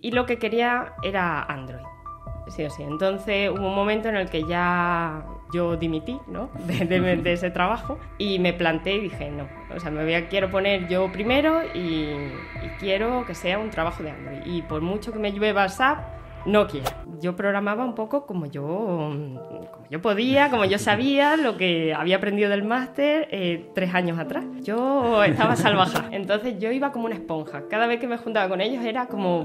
y lo que quería era Android. Sí o sí. Entonces hubo un momento en el que ya yo dimití ¿no? de, ese trabajo y me planté y dije, no, o sea, me voy a, quiero poner yo primero y, y quiero que sea un trabajo de Android. Y por mucho que me llueva SAP, no quiero. Yo programaba un poco como yo, como yo podía, como yo sabía, lo que había aprendido del máster eh, tres años atrás. Yo estaba salvaja. Entonces yo iba como una esponja. Cada vez que me juntaba con ellos era como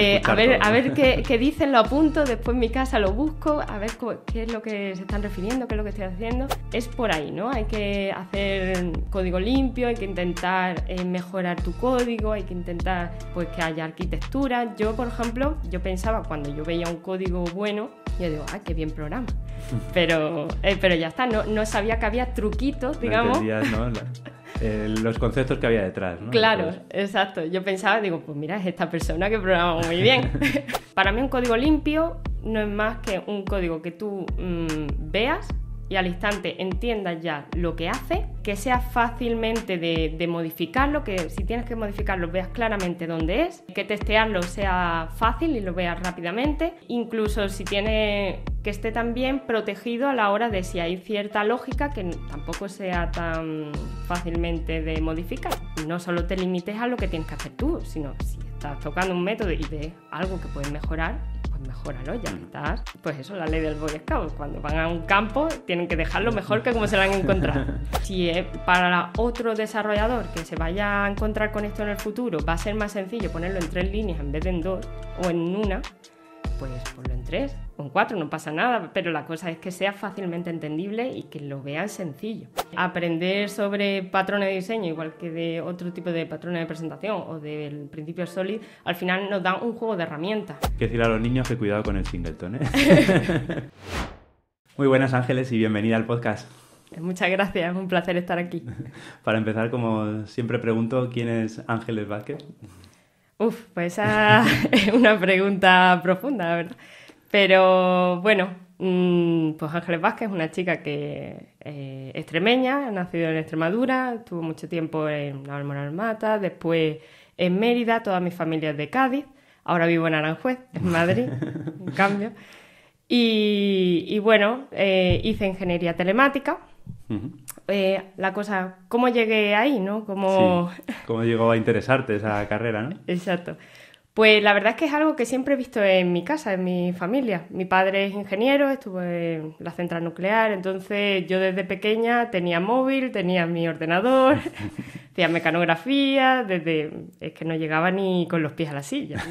eh, a ver, qué, dicen, lo apunto, después en mi casa lo busco, a ver qué es lo que se están refiriendo, qué es lo que estoy haciendo. Es por ahí, ¿no? Hay que hacer código limpio, hay que intentar eh, mejorar tu código, hay que intentar pues, que haya arquitectura. Yo, por ejemplo, yo pensaba cuando yo veía un código bueno, yo digo, ah, qué bien programa. Pero, eh, pero ya está, no, sabía que había truquitos, digamos. No ¿no? Eh, los conceptos que había detrás, ¿no? Claro, exacto. Yo pensaba, digo, pues mira, es esta persona que programa muy bien. Para mí un código limpio no es más que un código que tú mm, veas y al instante entiendas ya lo que hace, que sea fácilmente de, modificarlo, que si tienes que modificarlo veas claramente dónde es, que testearlo sea fácil y lo veas rápidamente, incluso si tiene que esté también protegido a la hora de si hay cierta lógica que tampoco sea tan fácilmente de modificar. No solo te limites a lo que tienes que hacer tú, sino si estás tocando un método y ves algo que puedes mejorar, pues mejóralo, ya mm. estás. Pues eso, es la ley del Boy Scout. Cuando van a un campo, tienen que dejarlo mejor que como se lo han encontrado. si es para otro desarrollador que se vaya a encontrar con esto en el futuro, va a ser más sencillo ponerlo en tres líneas en vez de en dos o en una, pues ponlo en tres o en cuatro, no pasa nada, pero la cosa es que sea fácilmente entendible y que lo vean sencillo. Aprender sobre patrones de diseño, igual que de otro tipo de patrones de presentación o del principio solid, al final nos da un juego de herramientas. que decir a los niños que cuidado con el singleton, ¿eh? Muy buenas Ángeles y bienvenida al podcast. Muchas gracias, es un placer estar aquí. Para empezar, como siempre pregunto, ¿quién es Ángeles Vázquez? Uf, pues esa es una pregunta profunda, la verdad. Pero bueno, mm, pues Ángeles Vázquez es una chica que eh, extremeña, ha nacido en Extremadura, tuvo mucho tiempo en La Almora Mata, después en Mérida, toda mi familia es de Cádiz, ahora vivo en Aranjuez, en Madrid, en cambio. Y, bueno, eh, hice ingeniería telemática. Eh, la cosa, cómo llegué ahí, ¿no? Cómo... cómo llegó a interesarte esa carrera, ¿no? Exacto. Pues la verdad es que es algo que siempre he visto en mi casa, en mi familia. Mi padre es ingeniero, estuvo en la central nuclear, entonces yo desde pequeña tenía móvil, tenía mi ordenador, hacía mecanografía, desde es que no llegaba ni con los pies a la silla.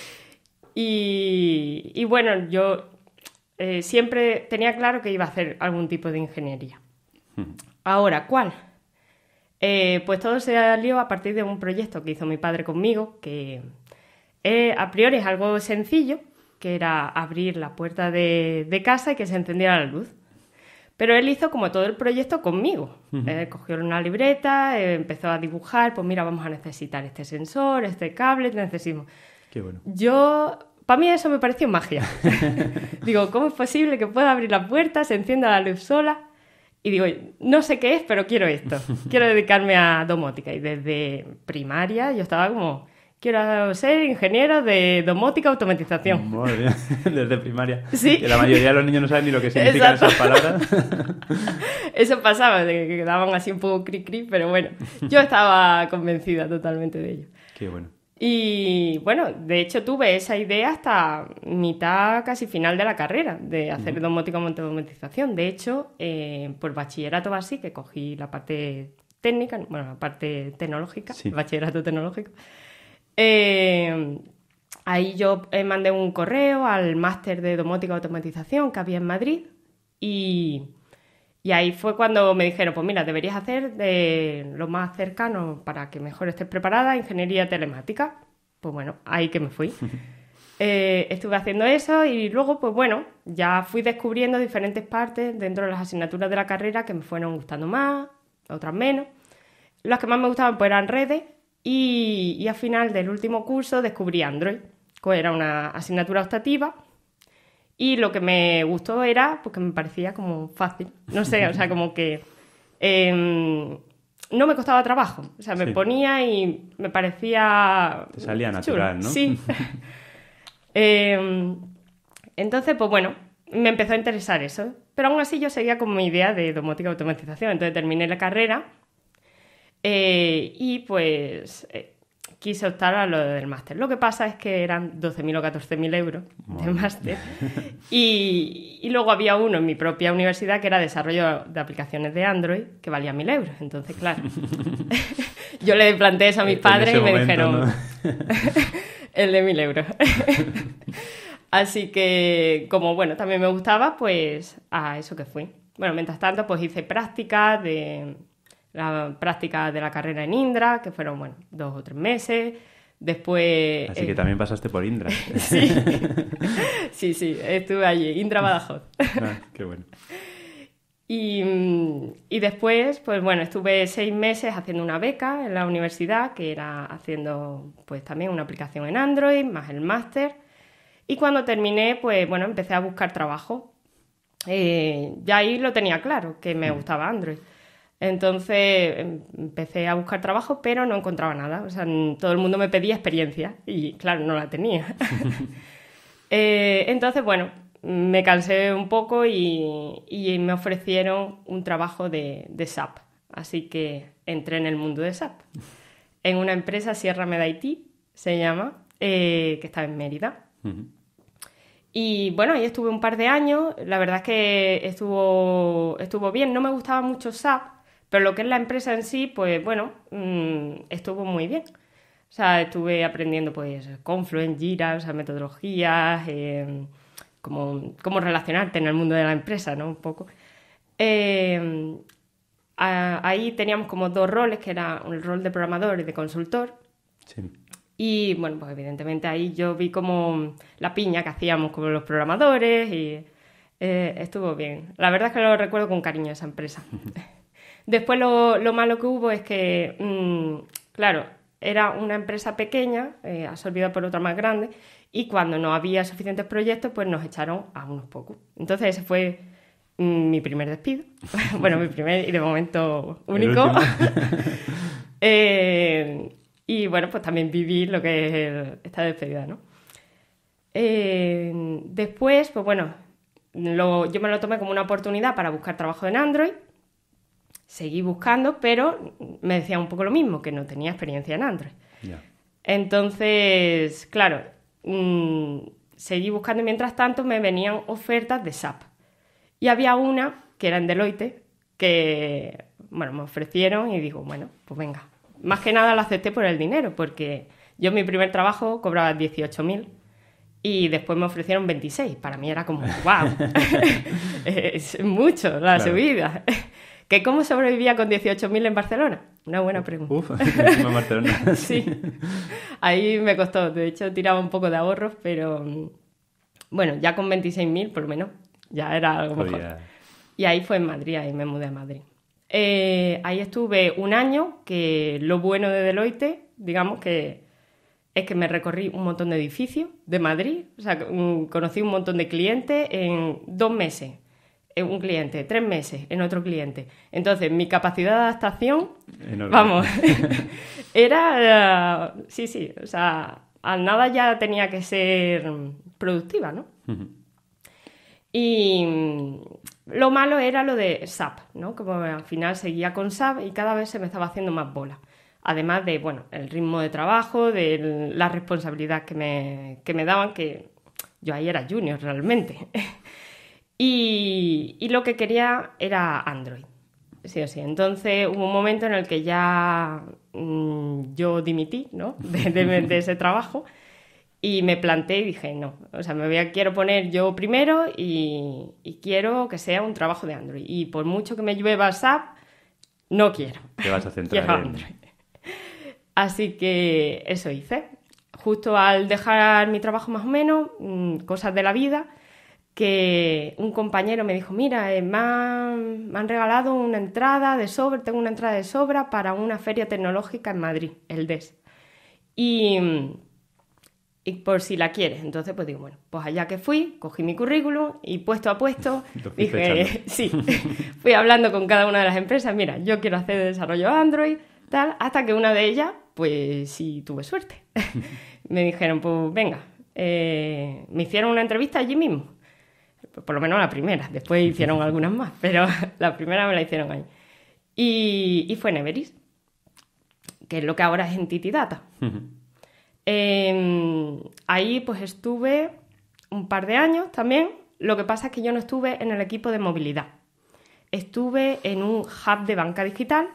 y, bueno, yo eh, siempre tenía claro que iba a hacer algún tipo de ingeniería. Ahora, ¿cuál? Eh, pues todo se salió a partir de un proyecto que hizo mi padre conmigo, que eh, a priori es algo sencillo, que era abrir la puerta de, casa y que se encendiera la luz. Pero él hizo como todo el proyecto conmigo. Eh, cogió una libreta, empezó a dibujar, pues mira, vamos a necesitar este sensor, este cable, necesitamos. Qué bueno. Yo para mí eso me pareció magia. Digo, ¿cómo es posible que pueda abrir la puerta, se encienda la luz sola? y digo, no sé qué es, pero quiero esto. Quiero dedicarme a domótica. Y desde primaria yo estaba como, quiero ser ingeniero de domótica automatización. desde primaria. Sí. Que la mayoría de los niños no saben ni lo que significan esas palabras. Eso pasaba, que quedaban así un poco cri-cri, pero bueno, yo estaba convencida totalmente de ello. Qué bueno. Y bueno, de hecho tuve esa idea hasta mitad, casi final de la carrera, de hacer domótica automatización. De hecho, eh, por bachillerato así, que cogí la parte técnica, bueno, la parte tecnológica, bachillerato tecnológico, eh, ahí yo eh, mandé un correo al máster de domótica automatización que había en Madrid y y ahí fue cuando me dijeron, pues mira, deberías hacer de lo más cercano para que mejor estés preparada, ingeniería telemática. Pues bueno, ahí que me fui. Eh, estuve haciendo eso y luego, pues bueno, ya fui descubriendo diferentes partes dentro de las asignaturas de la carrera que me fueron gustando más, otras menos. Las que más me gustaban pues eran redes y, y al final del último curso descubrí Android, que era una asignatura optativa y lo que me gustó era que me parecía como fácil. No sé, o sea, como que em, no me costaba trabajo. O sea, me ponía y me parecía. Te salía natural, ¿no? Sí. Em, entonces, pues bueno, me empezó a interesar eso. Pero aún así yo seguía con mi idea de domótica automatización. Entonces terminé la carrera eh, y pues eh, quise optar a lo del máster. Lo que pasa es que eran 12.000 o 14.000 euros de máster. Y, luego había uno en mi propia universidad que era desarrollo de aplicaciones de Android, que valía 1.000 euros. Entonces, claro, yo le planteé eso a mis padres y me dijeron, el de 1.000 euros. Así que, como bueno, también me gustaba, pues a eso que fui. Bueno, mientras tanto, pues hice prácticas de la práctica de la carrera en Indra, que fueron, bueno, dos o tres meses. Después. Así que eh, también pasaste por Indra. sí. sí, estuve allí, Indra Badajoz. Ah, qué bueno. Mm, y, después, pues bueno, estuve seis meses haciendo una beca en la universidad, que era haciendo pues también una aplicación en Android, más el máster. Y cuando terminé, pues bueno, empecé a buscar trabajo. Y eh, ya ahí lo tenía claro, que me mm. gustaba Android. Entonces em, empecé a buscar trabajo, pero no encontraba nada. O sea, todo el mundo me pedía experiencia y claro, no la tenía. Eh, entonces, bueno, me cansé un poco y, me ofrecieron un trabajo de, SAP. Así que entré en el mundo de SAP. En una empresa, Sierra Medaití, se llama, eh, que está en Mérida. Y bueno, ahí estuve un par de años. La verdad es que estuvo, estuvo bien. No me gustaba mucho SAP pero lo que es la empresa en sí, pues bueno, mm, estuvo muy bien. O sea, estuve aprendiendo pues Confluence, Jira, o sea, metodologías, em, cómo, relacionarte en el mundo de la empresa, ¿no? Un poco. Em, ahí teníamos como dos roles, que era el rol de programador y de consultor. Sí. Y bueno, pues evidentemente ahí yo vi como la piña que hacíamos con los programadores y eh, estuvo bien. La verdad es que lo recuerdo con cariño esa empresa. Después lo, malo que hubo es que, mm, claro, era una empresa pequeña, eh, absorbida por otra más grande, y cuando no había suficientes proyectos, pues nos echaron a unos pocos. Entonces ese fue mm, mi primer despido, bueno, mi primer y de momento único. Eh, y bueno, pues también vivir lo que es esta despedida, ¿no? Eh, después, pues bueno, yo me lo tomé como una oportunidad para buscar trabajo en Android seguí buscando, pero me decía un poco lo mismo, que no tenía experiencia en Android. Entonces, claro, mm, seguí buscando y mientras tanto me venían ofertas de SAP. Y había una que era en Deloitte, que, bueno, me ofrecieron y digo, bueno, pues venga. Más que nada lo acepté por el dinero, porque yo en mi primer trabajo cobraba 18.000 y después me ofrecieron 26. Para mí era como, wow, es mucho la subida. ¿Que cómo sobrevivía con 18.000 en Barcelona? Una buena pregunta. Uf, en Barcelona. sí. Ahí me costó. De hecho, tiraba un poco de ahorros, pero mm, bueno, ya con 26.000 por lo menos, ya era algo mejor. Y ahí fue en Madrid, ahí me mudé a Madrid. Eh, ahí estuve un año, que lo bueno de Deloitte, digamos que es que me recorrí un montón de edificios de Madrid, o sea, mm, conocí un montón de clientes en dos meses en un cliente, tres meses en otro cliente. Entonces, mi capacidad de adaptación, vamos, era, sí, sí, o sea, al nada ya tenía que ser productiva, ¿no? Y lo malo era lo de SAP, ¿no? Como al final seguía con SAP y cada vez se me estaba haciendo más bola. Además de, bueno, el ritmo de trabajo, de la responsabilidad que me, que me daban, que yo ahí era junior realmente. Y, lo que quería era Android. Sí o sí. Entonces hubo un momento en el que ya mm, yo dimití ¿no? de, ese trabajo y me planté y dije, no, o sea, me voy a, quiero poner yo primero y, quiero que sea un trabajo de Android. Y por mucho que me llueva SAP, no quiero. Te vas a centrar en Android. Así que eso hice. Justo al dejar mi trabajo más o menos, mm, cosas de la vida, que un compañero me dijo, mira, eh, me, han, regalado una entrada de sobra, tengo una entrada de sobra para una feria tecnológica en Madrid, el DES. Y, por si la quieres. Entonces, pues digo, bueno, pues allá que fui, cogí mi currículum y puesto a puesto, dije, sí, fui hablando con cada una de las empresas, mira, yo quiero hacer desarrollo Android, tal, hasta que una de ellas, pues sí tuve suerte. me dijeron, pues venga, eh, me hicieron una entrevista allí mismo por lo menos la primera, después hicieron algunas más, pero la primera me la hicieron ahí. Y, fue Neveris, que es lo que ahora es Entity Data. Em, ahí pues estuve un par de años también, lo que pasa es que yo no estuve en el equipo de movilidad, estuve en un hub de banca digital,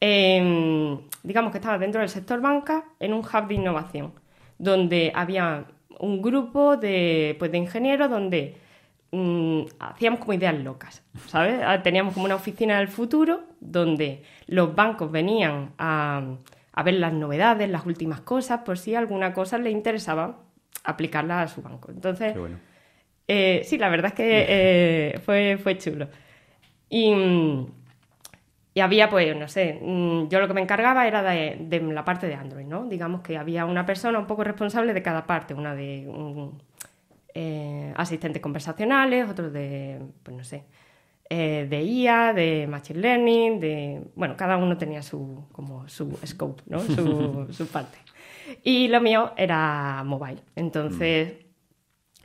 em, digamos que estaba dentro del sector banca, en un hub de innovación, donde había un grupo pues, de ingenieros donde Mm, hacíamos como ideas locas, ¿sabes? Ah, teníamos como una oficina del futuro donde los bancos venían a, ver las novedades, las últimas cosas, por si alguna cosa le interesaba aplicarla a su banco. Entonces, eh, sí, la verdad es que eh, fue, fue chulo. Y, había, pues, no sé, mm, yo lo que me encargaba era de, la parte de Android, ¿no? Digamos que había una persona un poco responsable de cada parte, una de eh, asistentes conversacionales, otros de, pues no sé, eh, de IA, de Machine Learning, de... Bueno, cada uno tenía su, como su scope, ¿no? su, parte. Y lo mío era mobile. Entonces,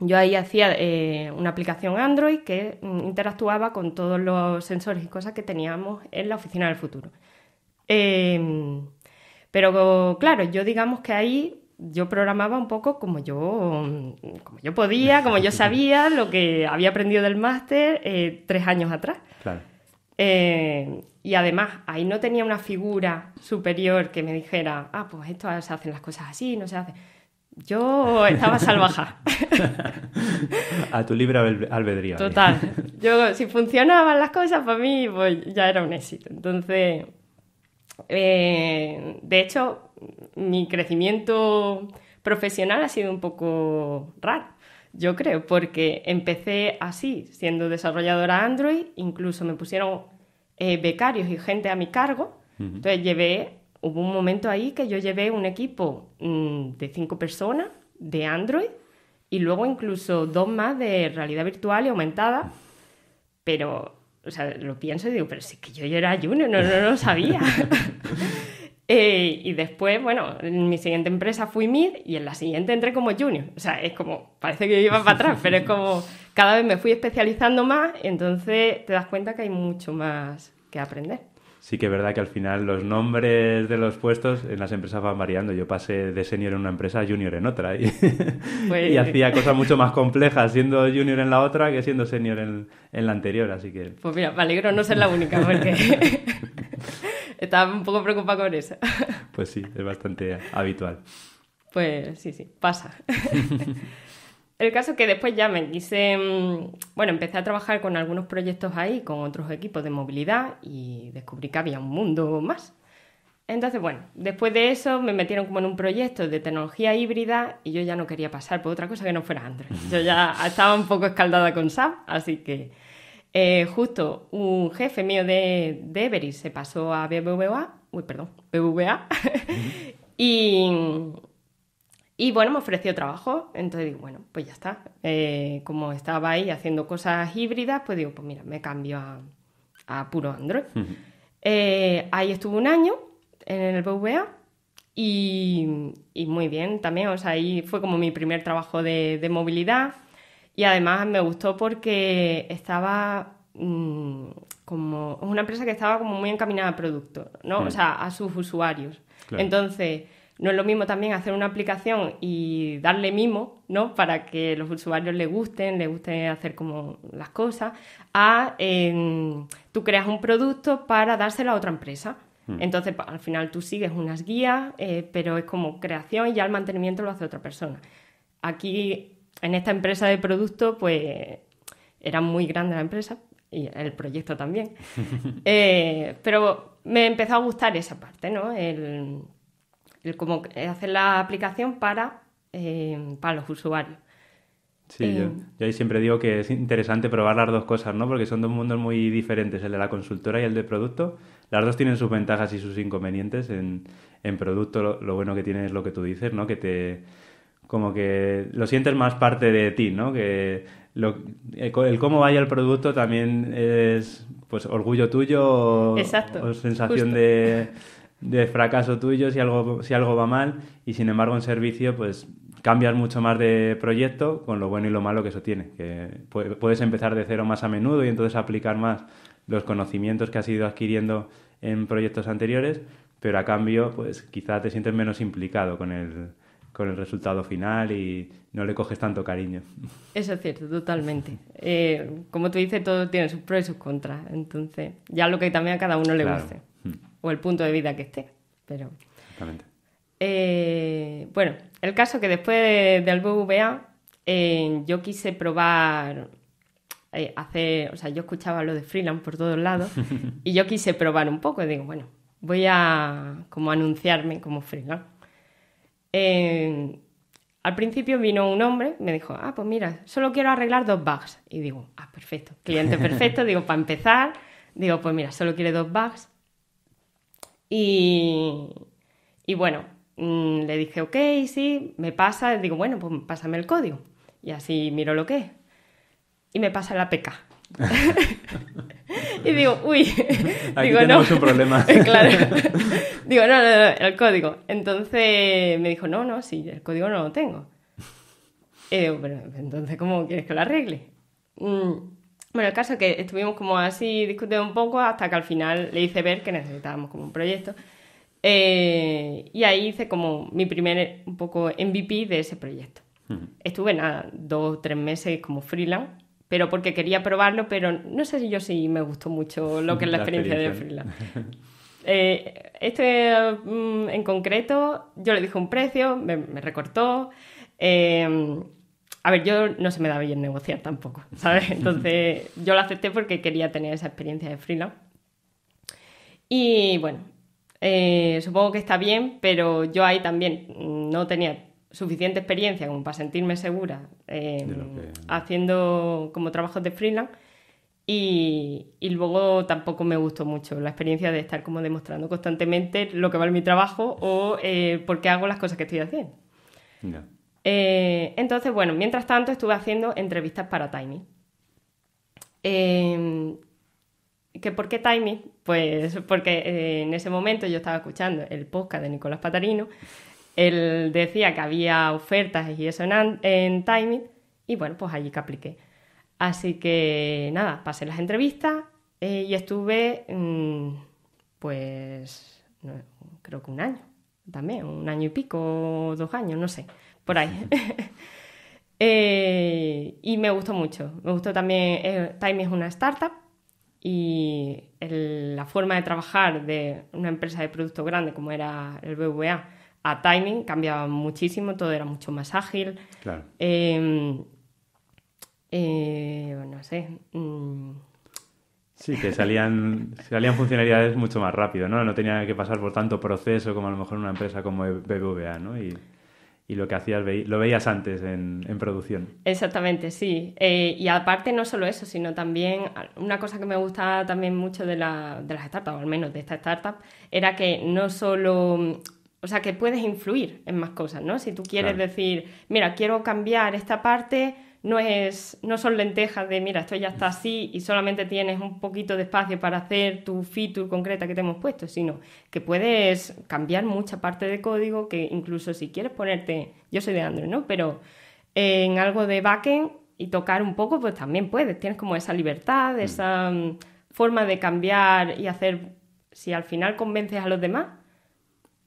mm. yo ahí hacía eh, una aplicación Android que mm, interactuaba con todos los sensores y cosas que teníamos en la oficina del futuro. Em, pero claro, yo digamos que ahí yo programaba un poco como yo, yo podía, como yo sabía, lo que había aprendido del máster eh, tres años atrás. Eh, y además, ahí no tenía una figura superior que me dijera, ah, pues esto se hacen las cosas así, no se hace. Yo estaba salvaja. A tu libre albedrío. Total. Yo, si funcionaban las cosas para mí, pues ya era un éxito. Entonces, eh, de hecho, mi crecimiento profesional ha sido un poco raro, yo creo, porque empecé así, siendo desarrolladora Android, incluso me pusieron eh, becarios y gente a mi cargo, entonces llevé, hubo un momento ahí que yo llevé un equipo mm, de cinco personas de Android y luego incluso dos más de realidad virtual y aumentada, pero, o sea, lo pienso y digo, pero si que yo ya era junior, no, no lo sabía. Eh, y después, bueno, en mi siguiente empresa fui mid y en la siguiente entré como junior. O sea, es como, parece que yo iba para atrás, pero es como, cada vez me fui especializando más, entonces te das cuenta que hay mucho más que aprender. Sí que es verdad que al final los nombres de los puestos en las empresas van variando. Yo pasé de senior en una empresa a junior en otra y, pues y hacía cosas mucho más complejas siendo junior en la otra que siendo senior en, en la anterior, así que... Pues mira, me alegro no ser la única porque... Estaba un poco preocupada con eso. Pues sí, es bastante habitual. Pues sí, sí, pasa. El caso que después ya me quise, mm, bueno, empecé a trabajar con algunos proyectos ahí, con otros equipos de movilidad y descubrí que había un mundo más. Entonces, bueno, después de eso me metieron como en un proyecto de tecnología híbrida y yo ya no quería pasar por otra cosa que no fuera Android. Yo ya estaba un poco escaldada con SAP, así que eh, justo un jefe mío de, de se pasó a BBVA, uy, perdón, BBVA, y, bueno, me ofreció trabajo, entonces digo, bueno, pues ya está. Eh, como estaba ahí haciendo cosas híbridas, pues digo, pues mira, me cambio a, puro Android. Eh, ahí estuve un año en el BVA y, muy bien también, o sea, ahí fue como mi primer trabajo de, de movilidad, y además me gustó porque estaba mm, como. Es una empresa que estaba como muy encaminada a producto, ¿no? O mm. sea, a sus usuarios. Entonces, no es lo mismo también hacer una aplicación y darle mimo, ¿no? Para que los usuarios le gusten, le guste hacer como las cosas, a tú creas un producto para dárselo a otra empresa. Mm. Entonces, al final tú sigues unas guías, eh, pero es como creación y ya el mantenimiento lo hace otra persona. Aquí en esta empresa de producto, pues era muy grande la empresa y el proyecto también. Eh, pero me empezó a gustar esa parte, ¿no? El, el cómo hacer la aplicación para, eh, para los usuarios. Sí, yo, eh, siempre digo que es interesante probar las dos cosas, ¿no? Porque son dos mundos muy diferentes, el de la consultora y el de producto. Las dos tienen sus ventajas y sus inconvenientes. En, en producto lo, lo bueno que tiene es lo que tú dices, ¿no? Que te como que lo sientes más parte de ti, ¿no? Que el cómo vaya el producto también es pues orgullo tuyo o, sensación de, de, fracaso tuyo si algo, si algo va mal y sin embargo en servicio pues cambias mucho más de proyecto con lo bueno y lo malo que eso tiene, que puedes empezar de cero más a menudo y entonces aplicar más los conocimientos que has ido adquiriendo en proyectos anteriores, pero a cambio pues quizá te sientes menos implicado con el con el resultado final y no le coges tanto cariño. Eso es cierto, totalmente. Eh, como tú dices, todo tiene sus pros y sus contras. Entonces, ya lo que también a cada uno le guste. Hmm. O el punto de vida que esté. Pero. Exactamente. Eh, bueno, el caso que después de, del BVA eh, yo quise probar hacer, o sea, yo escuchaba lo de freelance por todos lados y yo quise probar un poco y digo, bueno, voy a como anunciarme como freelance al principio vino un hombre, me dijo, ah, pues mira, solo quiero arreglar dos bugs. Y digo, ah, perfecto, cliente perfecto, digo, para empezar, digo, pues mira, solo quiere dos bugs. Y, bueno, mm, le dije, ok, sí, me pasa, digo, bueno, pues pásame el código. Y así miro lo que es. Y me pasa la PK y digo, uy, tenemos un problema. claro. digo, no, no, el código. Entonces me dijo, no, no, sí, el código no lo tengo. Y pero entonces, ¿cómo quieres que lo arregle? Mm, bueno, el caso es que estuvimos como así discutiendo un poco hasta que al final le hice ver que necesitábamos como un proyecto. Eh, y ahí hice como mi primer un poco MVP de ese proyecto. Estuve nada, dos o tres meses como freelance pero porque quería probarlo, pero no sé si yo sí me gustó mucho lo que es la, experiencia, de freelance. Eh, este mm, en concreto, yo le dije un precio, me, recortó. Eh, a ver, yo no se me daba bien negociar tampoco, ¿sabes? Entonces yo lo acepté porque quería tener esa experiencia de freelance. Y bueno, eh, supongo que está bien, pero yo ahí también mm, no tenía suficiente experiencia como para sentirme segura em, haciendo como trabajos de freelance. Y, luego tampoco me gustó mucho la experiencia de estar como demostrando constantemente lo que vale mi trabajo o eh, por qué hago las cosas que estoy haciendo. Eh, entonces, bueno, mientras tanto estuve haciendo entrevistas para Timing. Em, ¿que ¿Por qué Timing? Pues porque eh, en ese momento yo estaba escuchando el podcast de Nicolás Patarino él decía que había ofertas y eso en, Timing y bueno, pues allí que apliqué. Así que nada, pasé las entrevistas eh, y estuve mm, pues creo que un año también, un año y pico, dos años, no sé, por ahí. Eh, y me gustó mucho. Me gustó también, eh, Timing es una startup y la forma de trabajar de una empresa de producto grande como era el BVA a timing, cambiaba muchísimo, todo era mucho más ágil. Claro. Em, eh, no sé. Mm. Sí, que salían, salían funcionalidades mucho más rápido, ¿no? No tenía que pasar por tanto proceso como a lo mejor una empresa como BBVA, ¿no? Y, lo que hacías lo veías antes en, producción. Exactamente, sí. Eh, y aparte no solo eso, sino también una cosa que me gustaba también mucho de, de las startups, o al menos de esta startup, era que no solo o sea, que puedes influir en más cosas, ¿no? Si tú quieres decir, mira, quiero cambiar esta parte, no, es, no son lentejas de, mira, esto ya está así y solamente tienes un poquito de espacio para hacer tu feature concreta que te hemos puesto, sino que puedes cambiar mucha parte de código que incluso si quieres ponerte, yo soy de Android, ¿no? Pero en algo de backend y tocar un poco, pues también puedes, tienes como esa libertad, mm. esa mm, forma de cambiar y hacer, si al final convences a los demás,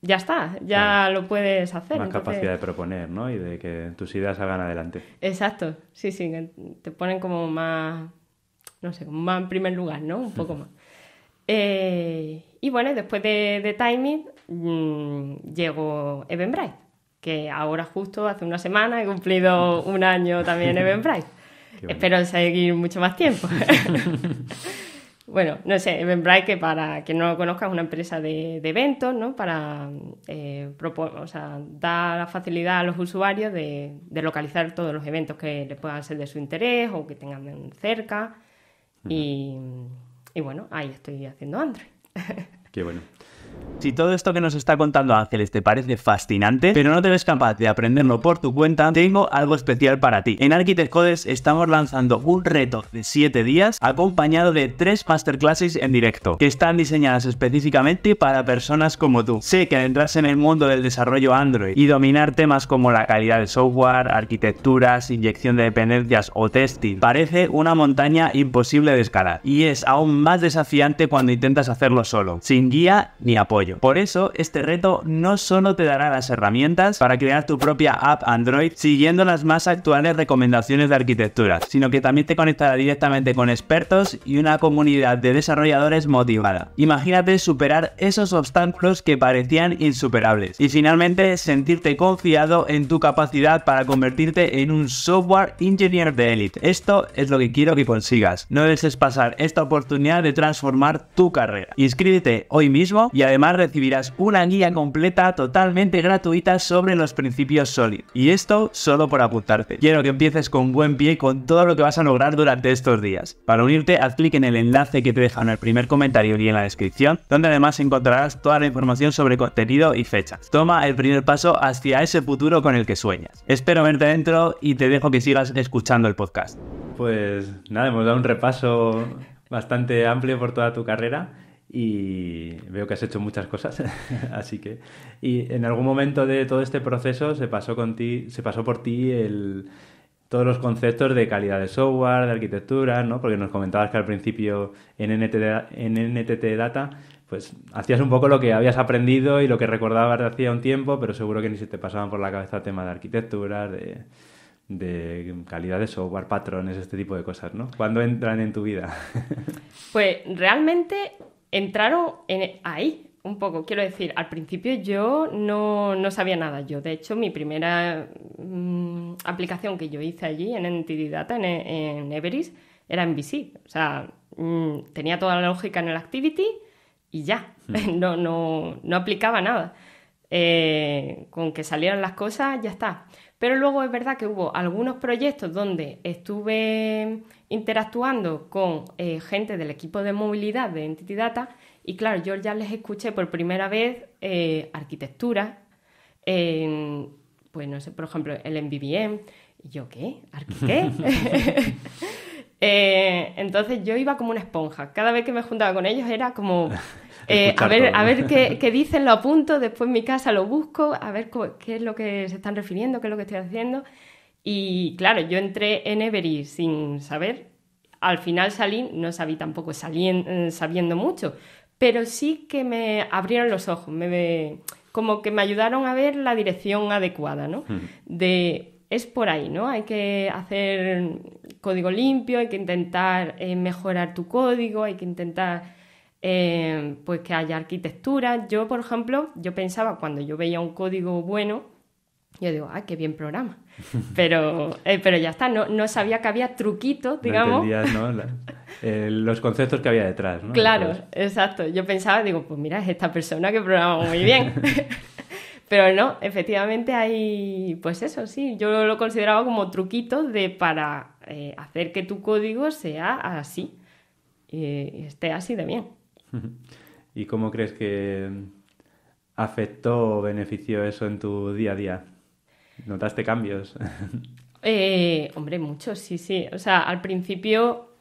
ya está, ya lo puedes hacer. Más capacidad de proponer, ¿no? Y de que tus ideas salgan adelante. Exacto, sí, sí, te ponen como más, no sé, más en primer lugar, ¿no? Un poco más. Eh, y bueno, después de, Timing mm, llegó Even Bright, que ahora justo hace una semana he cumplido un año también Evan Bright. Espero seguir mucho más tiempo. Bueno, no sé, Eventbrite, que para quien no lo conozca, es una empresa de, eventos, ¿no? Para eh, o sea, dar la facilidad a los usuarios de, localizar todos los eventos que les puedan ser de su interés o que tengan cerca. y, y, bueno, ahí estoy haciendo Android. Qué bueno. Si todo esto que nos está contando Ángeles te parece fascinante, pero no te ves capaz de aprenderlo por tu cuenta, tengo algo especial para ti. En Architect Codes estamos lanzando un reto de 7 días acompañado de 3 masterclasses en directo, que están diseñadas específicamente para personas como tú. Sé que al entrarse en el mundo del desarrollo Android y dominar temas como la calidad del software, arquitecturas, inyección de dependencias o testing parece una montaña imposible de escalar. Y es aún más desafiante cuando intentas hacerlo solo, sin guía ni apoyo. Por eso, este reto no solo te dará las herramientas para crear tu propia app Android siguiendo las más actuales recomendaciones de arquitectura, sino que también te conectará directamente con expertos y una comunidad de desarrolladores motivada. Imagínate superar esos obstáculos que parecían insuperables y finalmente sentirte confiado en tu capacidad para convertirte en un software engineer de élite. Esto es lo que quiero que consigas. No dejes pasar esta oportunidad de transformar tu carrera. Inscríbete hoy mismo y además recibirás una guía completa totalmente gratuita sobre los principios Solid. Y esto solo por apuntarte. Quiero que empieces con buen pie con todo lo que vas a lograr durante estos días. Para unirte, haz clic en el enlace que te dejo en el primer comentario y en la descripción, donde además encontrarás toda la información sobre contenido y fechas. Toma el primer paso hacia ese futuro con el que sueñas. Espero verte dentro y te dejo que sigas escuchando el podcast. Pues nada, hemos dado un repaso bastante amplio por toda tu carrera y veo que has hecho muchas cosas, así que... Y en algún momento de todo este proceso se pasó, con ti, se pasó por ti el, todos los conceptos de calidad de software, de arquitectura, ¿no? Porque nos comentabas que al principio en NTT, en NTT Data pues hacías un poco lo que habías aprendido y lo que recordabas de hacía un tiempo, pero seguro que ni se te pasaban por la cabeza temas de arquitectura, de, calidad de software, patrones, este tipo de cosas, ¿no? ¿Cuándo entran en tu vida? pues realmente entraron en, ahí un poco, quiero decir, al principio yo no, sabía nada. Yo, de hecho, mi primera mm, aplicación que yo hice allí en Entity Data, en, Everest, Everis, era en VC. O sea, mm, tenía toda la lógica en el Activity y ya, hmm. no, no, aplicaba nada. Eh, con que salieran las cosas, ya está. Pero luego es verdad que hubo algunos proyectos donde estuve interactuando con eh, gente del equipo de movilidad de Entity Data y claro, yo ya les escuché por primera vez eh, arquitectura, pues no sé, por ejemplo, el MVBM, y yo qué, eh, entonces yo iba como una esponja, cada vez que me juntaba con ellos era como... a ver, a ver qué, qué, dicen, lo apunto, después en mi casa lo busco, a ver qué es lo que se están refiriendo, qué es lo que estoy haciendo. Y claro, yo entré en Every sin saber. Al final salí, no sabí tampoco salí eh, sabiendo mucho, pero sí que me abrieron los ojos, me, como que me ayudaron a ver la dirección adecuada, ¿no? De es por ahí, ¿no? Hay que hacer código limpio, hay que intentar eh, mejorar tu código, hay que intentar eh, pues que haya arquitectura. Yo, por ejemplo, yo pensaba cuando yo veía un código bueno, yo digo, ah, qué bien programa. Pero, eh, pero ya está, no, sabía que había truquitos, digamos. los conceptos que había detrás, ¿no? Claro, exacto. Yo pensaba, digo, pues mira, es esta persona que programa muy bien. pero no, efectivamente hay, pues eso, sí, yo lo consideraba como truquito de para eh, hacer que tu código sea así, y esté así de bien. ¿Y cómo crees que afectó o benefició eso en tu día a día? ¿Notaste cambios? Eh, hombre, muchos, sí, sí. O sea, al principio,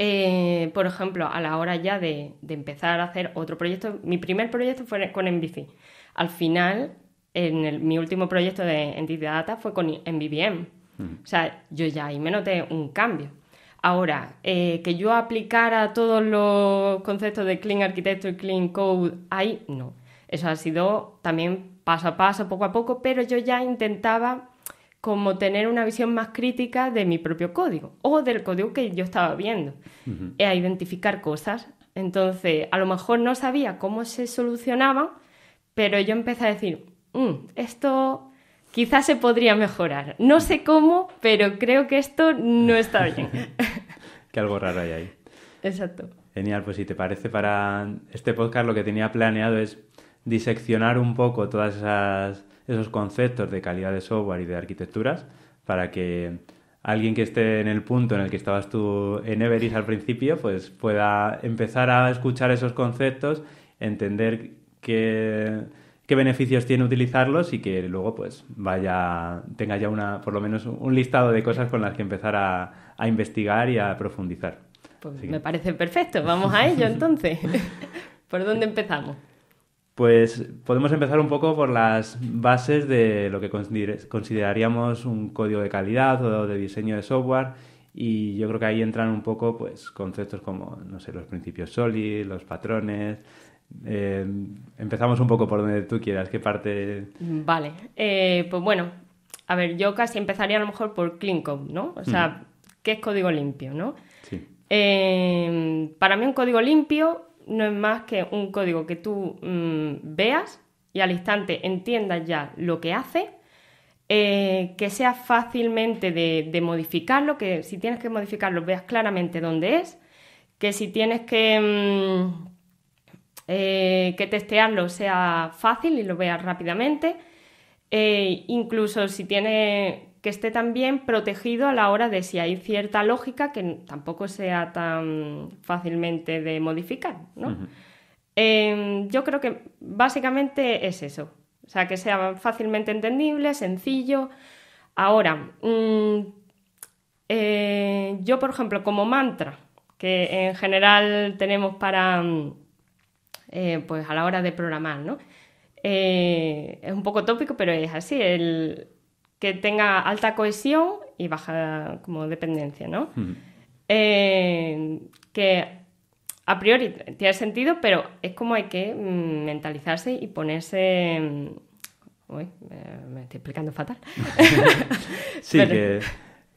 eh, por ejemplo, a la hora ya de, empezar a hacer otro proyecto, mi primer proyecto fue con MVC. Al final, en mi último proyecto de Entity Data fue con MVVM. Mm. O sea, yo ya ahí me noté un cambio. Ahora, eh, que yo aplicara todos los conceptos de Clean Architecture y Clean Code ahí, no. Eso ha sido también paso a paso, poco a poco, pero yo ya intentaba como tener una visión más crítica de mi propio código o del código que yo estaba viendo, e a identificar cosas. Entonces, a lo mejor no sabía cómo se solucionaba pero yo empecé a decir, mm, esto quizás se podría mejorar. No sé cómo, pero creo que esto no está bien. que algo raro hay ahí. Exacto. Genial, pues si te parece para este podcast lo que tenía planeado es diseccionar un poco todos esos conceptos de calidad de software y de arquitecturas para que alguien que esté en el punto en el que estabas tú en Everis al principio, pues pueda empezar a escuchar esos conceptos, entender qué, beneficios tiene utilizarlos y que luego pues vaya, tenga ya una, por lo menos un listado de cosas con las que empezar a, investigar y a profundizar. Pues me parece perfecto, vamos a ello entonces. ¿Por dónde empezamos? Pues podemos empezar un poco por las bases de lo que consideraríamos un código de calidad o de diseño de software y yo creo que ahí entran un poco pues conceptos como, no sé, los principios SOLID, los patrones, eh, empezamos un poco por donde tú quieras, qué parte. Vale, eh, pues bueno, a ver, yo casi empezaría a lo mejor por Clean ¿no? O sea, ¿qué es código limpio, no? Sí. Eh, para mí, un código limpio no es más que un código que tú mm, veas y al instante entiendas ya lo que hace, eh, que sea fácilmente de, modificarlo, que si tienes que modificarlo veas claramente dónde es, que si tienes que, mm, eh, que testearlo sea fácil y lo veas rápidamente. Eh, incluso si tienes que esté también protegido a la hora de si hay cierta lógica que tampoco sea tan fácilmente de modificar, ¿no? Em, yo creo que básicamente es eso. O sea, que sea fácilmente entendible, sencillo. Ahora, mm, eh, yo, por ejemplo, como mantra, que en general tenemos para, mm, eh, pues a la hora de programar, ¿no? Eh, es un poco tópico, pero es así. El, que tenga alta cohesión y baja como dependencia, ¿no? Eh, que a priori tiene sentido, pero es como hay que mm, mentalizarse y ponerse... Mm, uy, me estoy explicando fatal. sí,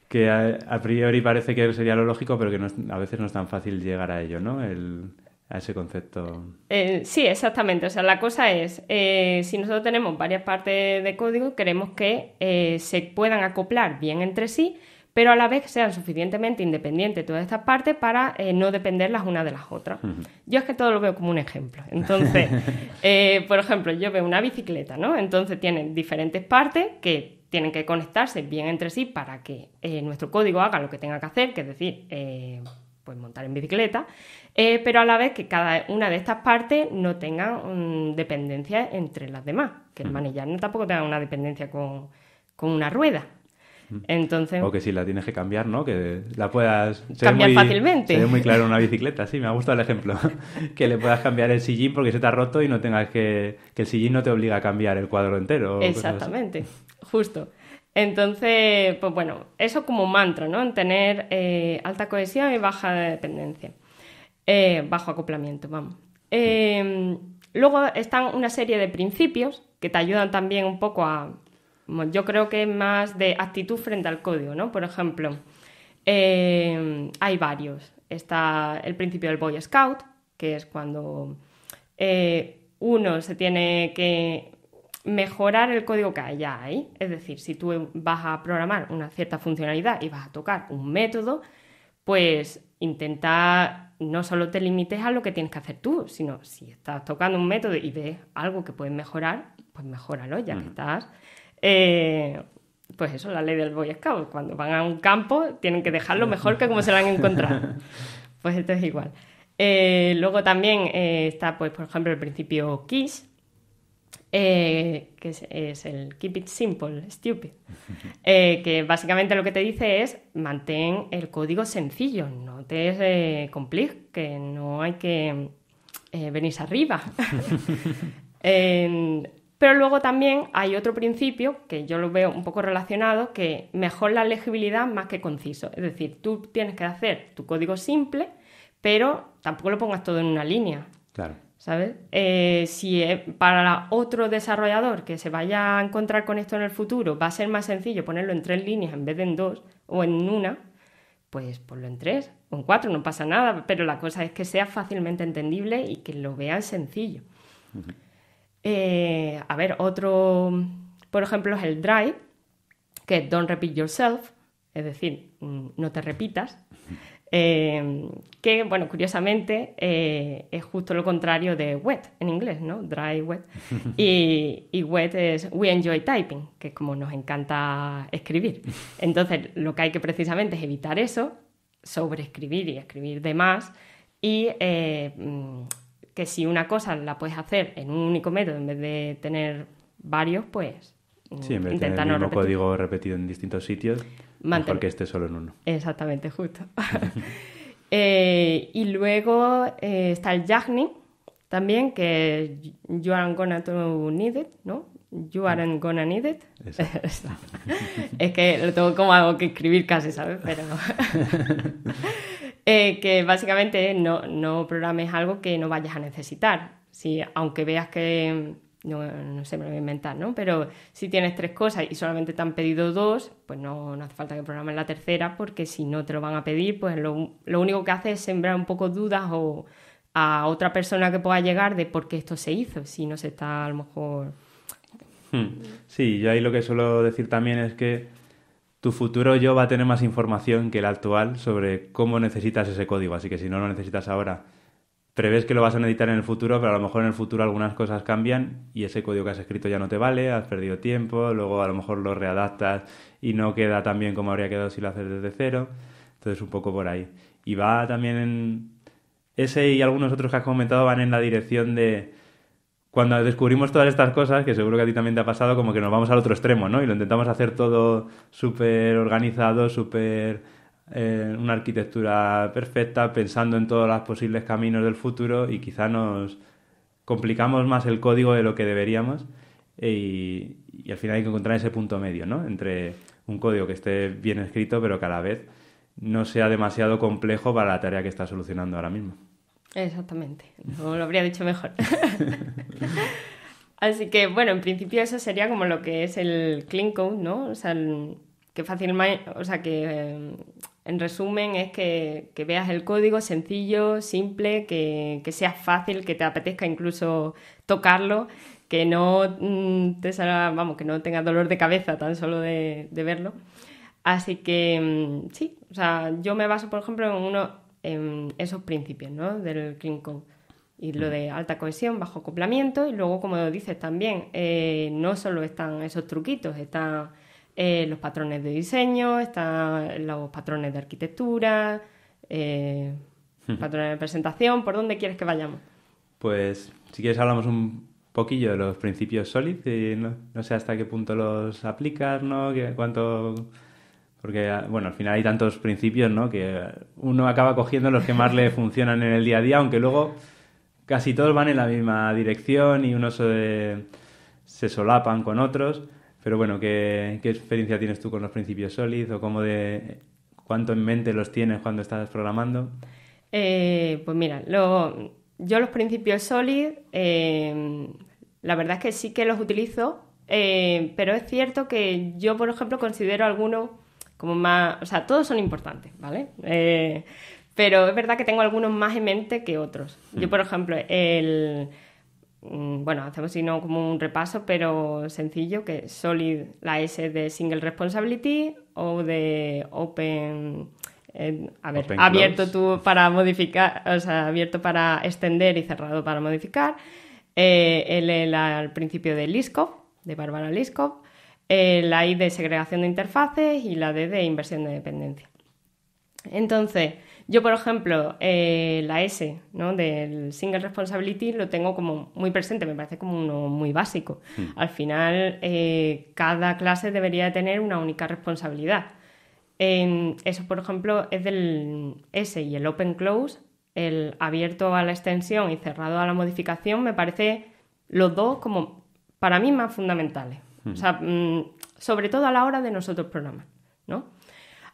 que, a, priori parece que sería lo lógico, pero que a veces no es tan fácil llegar a ello, ¿no? El a ese concepto. Eh, sí, exactamente. O sea, la cosa es, eh, si nosotros tenemos varias partes de código, queremos que eh, se puedan acoplar bien entre sí, pero a la vez sean suficientemente independientes todas estas partes para no depender las unas de las otras. Yo es que todo lo veo como un ejemplo. Entonces, por ejemplo, yo veo una bicicleta, ¿no? Entonces tienen diferentes partes que tienen que conectarse bien entre sí para que nuestro código haga lo que tenga que hacer, que es decir, pues montar en bicicleta, eh, pero a la vez que cada una de estas partes no tenga mm, dependencia entre las demás, que el manillar no tampoco tenga una dependencia con, una rueda. Entonces, o que si la tienes que cambiar, ¿no? Que la puedas cambiar fácilmente. Se muy claro en una bicicleta, sí, me ha gustado el ejemplo. que le puedas cambiar el sillín porque se te ha roto y no tengas que. que el sillín no te obliga a cambiar el cuadro entero. Exactamente, justo. Entonces, pues bueno, eso como mantra, ¿no? En tener eh, alta cohesión y baja dependencia. Eh, bajo acoplamiento, vamos. Em, luego están una serie de principios que te ayudan también un poco a. Yo creo que más de actitud frente al código, ¿no? Por ejemplo, em, hay varios. Está el principio del Boy Scout, que es cuando eh, uno se tiene que mejorar el código que ya hay. Es decir, si tú vas a programar una cierta funcionalidad y vas a tocar un método, pues intenta no solo te limites a lo que tienes que hacer tú, sino si estás tocando un método y ves algo que puedes mejorar, pues mejóralo, ya que estás. Eh, pues eso, la ley del Boy Scout. Cuando van a un campo, tienen que dejarlo mejor que como se lo han encontrado. pues esto es igual. Eh, luego también eh, está, pues, por ejemplo, el principio KISS, eh, que es, el Keep It Simple, Stupid, eh, que básicamente lo que te dice es mantén el código sencillo, no te es eh, compliques, que no hay que venirse arriba. pero luego también hay otro principio que yo lo veo un poco relacionado, que mejor la legibilidad más que conciso. Es decir, tú tienes que hacer tu código simple, pero tampoco lo pongas todo en una línea. Claro. ¿sabes? Eh, si para otro desarrollador que se vaya a encontrar con esto en el futuro va a ser más sencillo ponerlo en tres líneas en vez de en dos o en una, pues ponlo en tres o en cuatro, no pasa nada, pero la cosa es que sea fácilmente entendible y que lo vean sencillo. Eh, a ver, otro, por ejemplo, es el Drive, que es Don't Repeat Yourself, es decir, mm, no te repitas, Em, que, bueno, curiosamente eh, es justo lo contrario de wet en inglés, ¿no? Dry, wet. Y, wet es we enjoy typing, que es como nos encanta escribir. Entonces, lo que hay que precisamente es evitar eso, sobreescribir y escribir de más, y eh, mm, que si una cosa la puedes hacer en un único método en vez de tener varios, pues mm, sí, en vez tener repetir. código repetido en distintos sitios, porque esté solo en uno. Exactamente, justo. Eh, y luego eh, está el Yagni también, que you aren't gonna to need it, ¿no? You mm. aren't gonna need it. es que lo tengo como algo que escribir casi, ¿sabes? Pero. Eh, que básicamente no, no programes algo que no vayas a necesitar. Si, aunque veas que no, no, sé, me lo voy a inventar, ¿no? Pero si tienes tres cosas y solamente te han pedido dos, pues no, hace falta que programes la tercera, porque si no te lo van a pedir, pues lo, lo, único que hace es sembrar un poco dudas o a otra persona que pueda llegar de por qué esto se hizo, si no se está a lo mejor... Hmm. Sí, yo ahí lo que suelo decir también es que tu futuro yo va a tener más información que el actual sobre cómo necesitas ese código, así que si no lo necesitas ahora prevés que lo vas a necesitar en el futuro, pero a lo mejor en el futuro algunas cosas cambian y ese código que has escrito ya no te vale, has perdido tiempo, luego a lo mejor lo readaptas y no queda tan bien como habría quedado si lo haces desde cero. Entonces, un poco por ahí. Y va también en... Ese y algunos otros que has comentado van en la dirección de... Cuando descubrimos todas estas cosas, que seguro que a ti también te ha pasado, como que nos vamos al otro extremo, ¿no? Y lo intentamos hacer todo súper organizado, súper eh, una arquitectura perfecta, pensando en todos los posibles caminos del futuro y quizá nos complicamos más el código de lo que deberíamos eh, y, al final hay que encontrar ese punto medio, ¿no? Entre un código que esté bien escrito pero que a la vez no sea demasiado complejo para la tarea que está solucionando ahora mismo. Exactamente, no lo habría dicho mejor. Así que, bueno, en principio eso sería como lo que es el clean code, ¿no? O sea, que fácil o sea, que en resumen es que, veas el código sencillo, simple, que, que, sea fácil, que te apetezca incluso tocarlo, que no mm, te vamos, que no tengas dolor de cabeza tan solo de, verlo. Así que mm, sí, o sea, yo me baso, por ejemplo, en uno en esos principios, ¿no? Del clean Kong. Y lo de alta cohesión, bajo acoplamiento, y luego, como dices también, eh, no solo están esos truquitos, están eh, los patrones de diseño, están los patrones de arquitectura, eh, patrones de presentación, ¿por dónde quieres que vayamos? Pues si quieres hablamos un poquillo de los principios SOLID, no, sé hasta qué punto los aplicas, ¿no? Porque, bueno, al final hay tantos principios, ¿no? Que uno acaba cogiendo los que más le funcionan en el día a día, aunque luego casi todos van en la misma dirección y unos se solapan con otros. Pero bueno, ¿qué, experiencia tienes tú con los principios Solid o cómo de, cuánto en mente los tienes cuando estás programando? Eh, pues mira, yo los principios Solid, eh, la verdad es que sí que los utilizo, eh, pero es cierto que yo, por ejemplo, considero algunos como más, o sea, todos son importantes, ¿vale? pero es verdad que tengo algunos más en mente que otros. Yo, mm. por ejemplo, el Mm, bueno, hacemos sino como un repaso, pero sencillo, que Solid, la S de Single Responsibility o de Open... Eh, a ver, abierto tú para modificar, o sea, abierto para extender y cerrado para modificar. El eh, principio de Liskov, de Bárbara Liskov. Eh, la I de segregación de interfaces y la D de inversión de dependencia. Entonces, yo, por ejemplo, eh, la S del Single Responsibility lo tengo como muy presente, me parece como uno muy básico. Hmm. Al final, eh, cada clase debería tener una única responsabilidad. eso, por ejemplo, es del S y el Open Close, el abierto a la extensión y cerrado a la modificación, me parece los dos como para mí más fundamentales. Hmm. O sea, mm, sobre todo a la hora de nosotros programar, ¿no?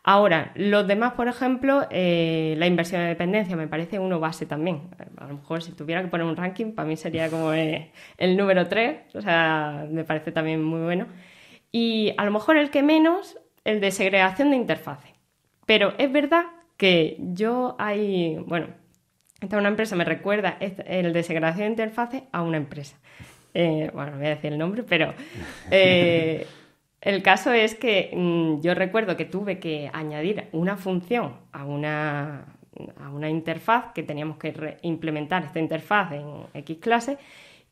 Ahora, los demás, por ejemplo, eh, la inversión de dependencia me parece uno base también. A lo mejor si tuviera que poner un ranking, para mí sería como eh, el número 3, o sea, me parece también muy bueno. Y a lo mejor el que menos, el de segregación de interfaces. Pero es verdad que yo hay, bueno, esta es una empresa me recuerda el de segregación de interfaces a una empresa. Eh, bueno, no voy a decir el nombre, pero El caso es que mm, yo recuerdo que tuve que añadir una función a una, a una interfaz que teníamos que implementar esta interfaz en X clase.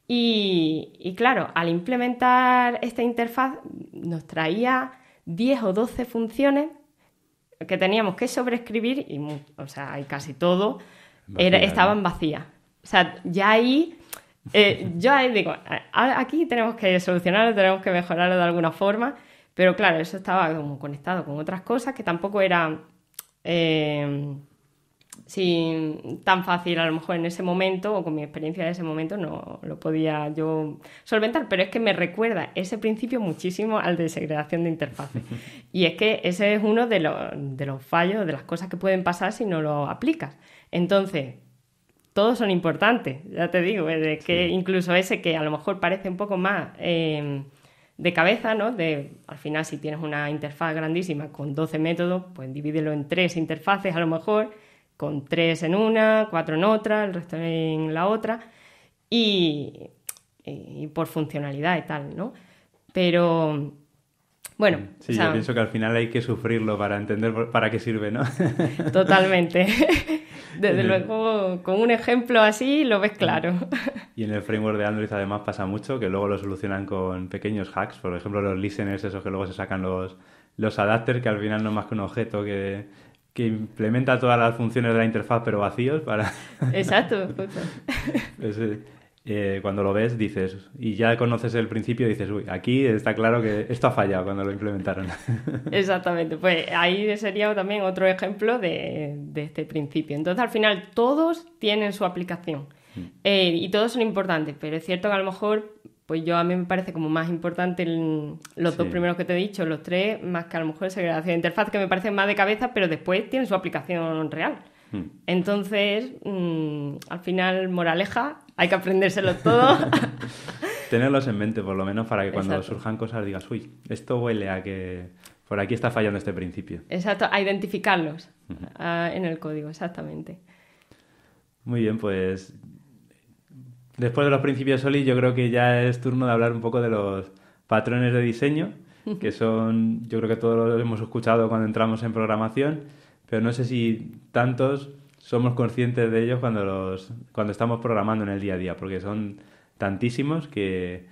Y, claro, al implementar esta interfaz nos traía 10 o 12 funciones que teníamos que sobreescribir y sea, casi todo estaban vacías. O sea, ya ahí eh, yo ahí digo, aquí tenemos que solucionarlo, tenemos que mejorarlo de alguna forma, pero claro, eso estaba como conectado con otras cosas que tampoco era eh, tan fácil a lo mejor en ese momento o con mi experiencia de ese momento no lo podía yo solventar, pero es que me recuerda ese principio muchísimo al de segregación de interfaces. Y es que ese es uno de los, de los fallos, de las cosas que pueden pasar si no lo aplicas. Entonces, todos son importantes, ya te digo, eh, que incluso ese que a lo mejor parece un poco más em, de cabeza, ¿no? al final, si tienes una interfaz grandísima con 12 métodos, pues divídelo en tres interfaces a lo mejor, con tres en una, cuatro en otra, el resto en la otra, y, por funcionalidad y tal, ¿no? Pero bueno, sí, yo pienso que al final hay que sufrirlo para entender para qué sirve, ¿no? Totalmente. Desde luego, con un ejemplo así lo ves claro. Y en el framework de Android además pasa mucho, que luego lo solucionan con pequeños hacks, por ejemplo los listeners, esos que luego se sacan los, los adapters, que al final no es más que un objeto que, implementa todas las funciones de la interfaz pero vacíos para... Exacto. Eh, cuando lo ves dices, y ya conoces el principio, dices, uy, aquí está claro que esto ha fallado cuando lo implementaron. Exactamente, pues ahí sería también otro ejemplo de, este principio. Entonces, al final, todos tienen su aplicación mm. eh, y todos son importantes, pero es cierto que a lo mejor, pues yo a mí me parece como más importante los dos primeros que te he dicho, los tres, más que a lo mejor el segregación de interfaz, que me parece más de cabeza, pero después tiene su aplicación real. Mm. Entonces, mm, al final, moraleja, hay que aprendérselo todo. Tenerlos en mente, por lo menos, para que cuando surjan cosas digas, uy, esto huele a que por aquí está fallando este principio. Exacto, a identificarlos en el código, exactamente. Muy bien, pues después de los principios Oli, yo creo que ya es turno de hablar un poco de los patrones de diseño, que son, yo creo que todos los hemos escuchado cuando entramos en programación, pero no sé si tantos somos conscientes de ellos cuando, los, cuando estamos programando en el día a día, porque son tantísimos que,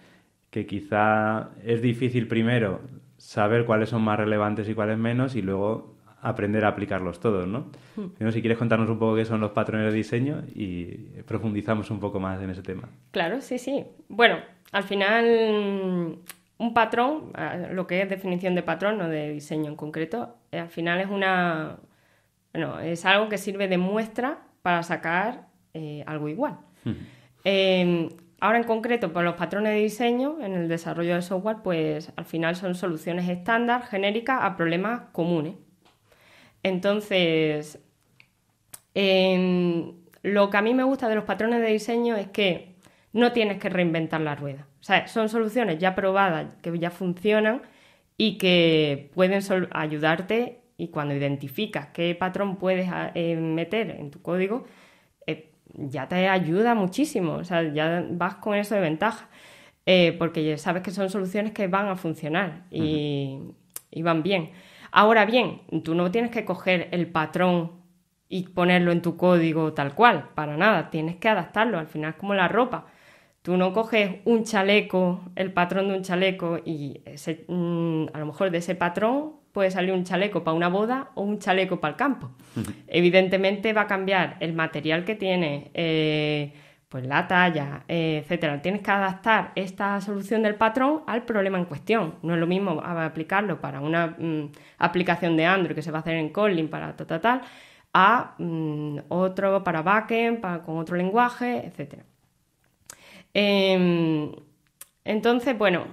quizá es difícil primero saber cuáles son más relevantes y cuáles menos y luego aprender a aplicarlos todos, hmm. ¿no? si quieres contarnos un poco qué son los patrones de diseño y profundizamos un poco más en ese tema. Claro, sí, sí. Bueno, al final un patrón, lo que es definición de patrón, o de diseño en concreto, eh, al final es una, bueno, es algo que sirve de muestra para sacar eh, algo igual. Em, ahora en concreto, por los patrones de diseño en el desarrollo de software, pues al final son soluciones estándar, genéricas, a problemas comunes. Entonces, em, lo que a mí me gusta de los patrones de diseño es que no tienes que reinventar la rueda. O sea, son soluciones ya probadas, que ya funcionan y que pueden ayudarte y cuando identificas qué patrón puedes ah, eh, meter en tu código, eh, ya te ayuda muchísimo, o sea, ya vas con eso de ventaja, eh, porque ya sabes que son soluciones que van a funcionar y, van bien. Ahora bien, tú no tienes que coger el patrón y ponerlo en tu código tal cual, para nada, tienes que adaptarlo, al final es como la ropa. Tú no coges un chaleco, el patrón de un chaleco y mm, a lo mejor de ese patrón puede salir un chaleco para una boda o un chaleco para el campo. Evidentemente va a cambiar el material que tiene, eh, pues la talla, eh, etcétera. Tienes que adaptar esta solución del patrón al problema en cuestión. No es lo mismo aplicarlo para una mm, aplicación de Android que se va a hacer en Kotlin para tal, tal, tal, a mm, otro para backend, con otro lenguaje, etcétera. Em, entonces, bueno,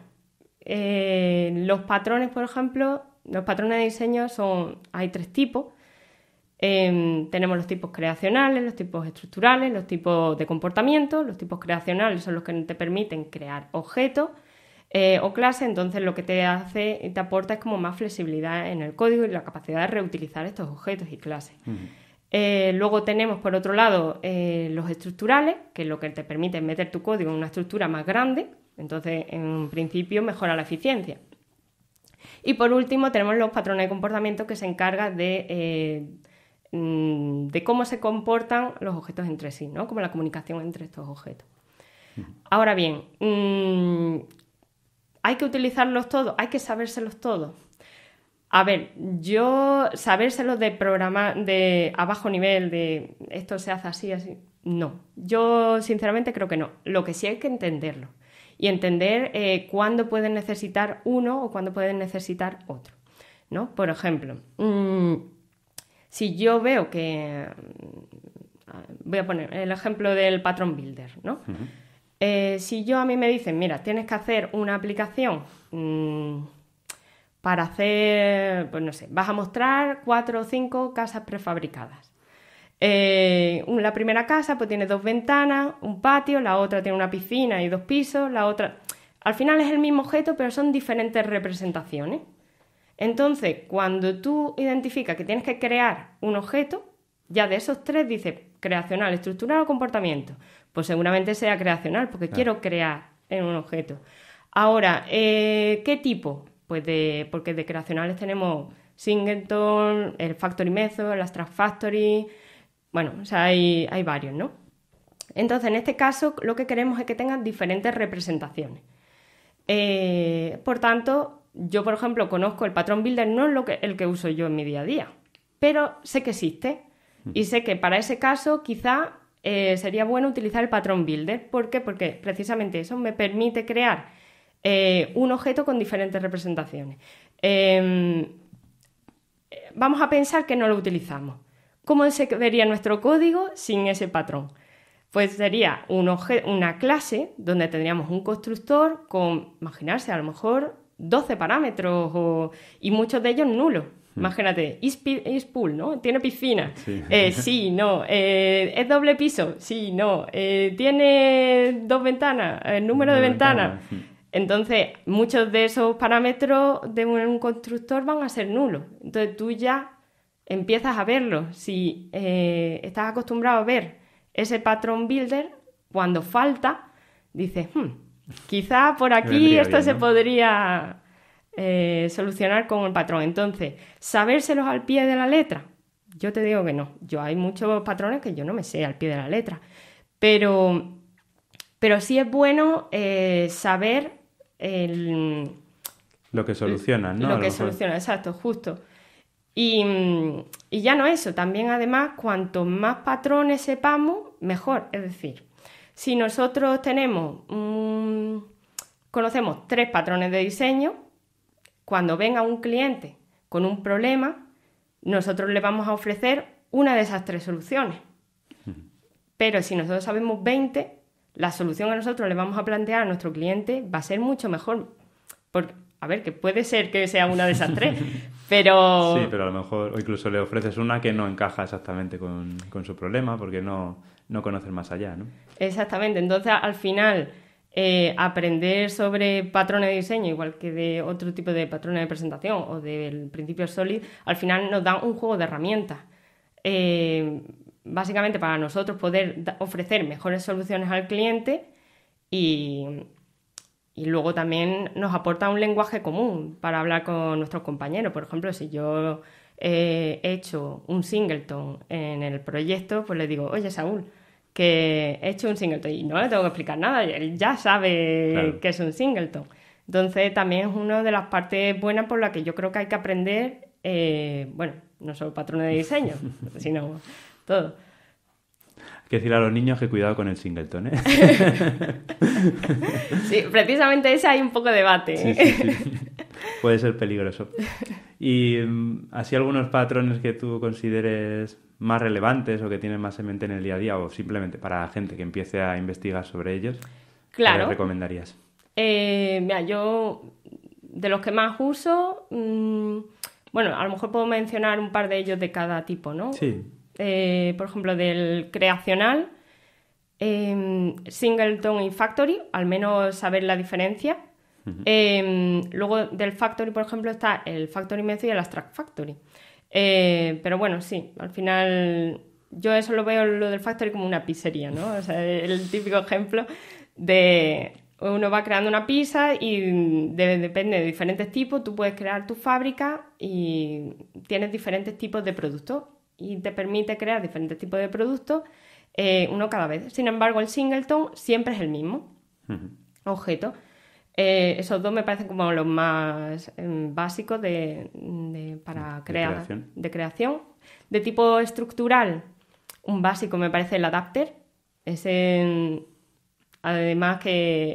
eh, los patrones, por ejemplo, los patrones de diseño son, hay tres tipos. Em, tenemos los tipos creacionales, los tipos estructurales, los tipos de comportamiento. Los tipos creacionales son los que te permiten crear objetos eh, o clases, entonces lo que te hace, te aporta es como más flexibilidad en el código y la capacidad de reutilizar estos objetos y clases. Eh, luego tenemos, por otro lado, eh, los estructurales, que es lo que te permite meter tu código en una estructura más grande, entonces en principio mejora la eficiencia. Y por último tenemos los patrones de comportamiento que se encargan eh, mm, de, cómo se comportan los objetos entre sí, ¿no? como la comunicación entre estos objetos. Ahora bien, mm, ¿hay que utilizarlos todos? ¿Hay que sabérselos todos? A ver, yo sabérselo de programa de a bajo nivel, de esto se hace así, así, no. Yo sinceramente creo que no. Lo que sí hay que entenderlo y entender eh, cuándo pueden necesitar uno o cuándo pueden necesitar otro. ¿no? Por ejemplo, mm, si yo veo que. Mm, voy a poner el ejemplo del patrón builder, ¿no? Eh, si yo a mí me dicen, mira, tienes que hacer una aplicación mm, para hacer, pues no sé, vas a mostrar cuatro o cinco casas prefabricadas. Eh, la primera casa pues tiene dos ventanas, un patio, la otra tiene una piscina y dos pisos, la otra... Al final es el mismo objeto, pero son diferentes representaciones. Entonces, cuando tú identificas que tienes que crear un objeto, ya de esos tres dices creacional, estructural o comportamiento. Pues seguramente sea creacional, porque quiero crear en un objeto. Ahora, eh, ¿qué tipo? Pues de, porque de creacionales tenemos Singleton, el Factory Method, las Abstract Factory, bueno, o sea, hay, varios, ¿no? Entonces, en este caso, lo que queremos es que tengan diferentes representaciones. Eh, por tanto, yo, por ejemplo, conozco el patrón builder, no es lo que, el que uso yo en mi día a día, pero sé que existe. Mm. Y sé que para ese caso quizá eh, sería bueno utilizar el patrón builder. ¿Por qué? Porque precisamente eso me permite crear eh, un objeto con diferentes representaciones. Em, vamos a pensar que no lo utilizamos. ¿Cómo se vería nuestro código sin ese patrón? Pues sería una clase donde tendríamos un constructor con, imaginarse, a lo mejor 12 parámetros y muchos de ellos nulos. Hmm. Imagínate, ispool, ¿no? Tiene piscina. Sí, eh, no. Eh, es doble piso. Sí, no. Eh, tiene dos ventanas. El número de ventanas. Hmm. Entonces, muchos de esos parámetros de un constructor van a ser nulos. Entonces, tú ya empiezas a verlo. Si eh, estás acostumbrado a ver ese patrón builder, cuando falta, dices, hmm, quizá por aquí esto se podría eh, solucionar con el patrón. Entonces, sabérselos al pie de la letra, yo te digo que no. Yo hay muchos patrones que yo no me sé al pie de la letra. Pero, pero sí es bueno eh, saber lo que solucionan, Lo que soluciona exacto, justo. Mm, y, ya no eso, también además cuanto más patrones sepamos, mejor. Es decir, si nosotros tenemos, conocemos tres patrones de diseño, cuando venga un cliente con un problema, nosotros le vamos a ofrecer una de esas tres soluciones. Pero si nosotros sabemos 20, la solución que nosotros le vamos a plantear a nuestro cliente va a ser mucho mejor. Porque a ver, que puede ser que sea una de esas tres, pero... Sí, pero a lo mejor, incluso le ofreces una que no encaja exactamente con, su problema, porque no, no conoces más allá, ¿no? Exactamente, entonces al final... Eh, aprender sobre patrones de diseño, igual que de otro tipo de patrones de presentación o del principio SOLID, al final nos da un juego de herramientas. Eh, básicamente para nosotros poder ofrecer mejores soluciones al cliente y, y luego también nos aporta un lenguaje común para hablar con nuestros compañeros. Por ejemplo, si yo he eh, hecho un singleton en el proyecto, pues le digo, oye Saúl, que he hecho un singleton. Y no le tengo que explicar nada, él ya sabe que es un singleton. Entonces también es una de las partes buenas por las que yo creo que hay que aprender, eh, bueno, no solo patrones de diseño, sino todo que decir a los niños que cuidado con el singleton, ¿eh? sí, precisamente ese hay un poco de debate. Sí, ¿eh? sí, Puede ser peligroso. Y mm, así algunos patrones que tú consideres más relevantes o que tienes más en mente en el día a día o simplemente para la gente que empiece a investigar sobre ellos, claro. ¿qué recomendarías? Eh, mira, yo de los que más uso, mm, bueno, a lo mejor puedo mencionar un par de ellos de cada tipo, ¿no? Sí. Eh, por ejemplo, del creacional, em, singleton y factory, al menos saber la diferencia. Em, luego del factory, por ejemplo, está el factory method y el abstract factory. Eh, pero bueno, sí, al final yo eso lo veo lo del factory como una pizzería, ¿no? O sea, el típico ejemplo de uno va creando una pizza y depende de diferentes tipos, tú puedes crear tu fábrica y tienes diferentes tipos de productos y te permite crear diferentes tipos de productos, eh, uno cada vez. Sin embargo, el singleton siempre es el mismo objeto. Eh, esos dos me parecen como los más em, básicos de, para crear, creación. de creación. De tipo estructural, un básico me parece el adapter. Ese, em, además que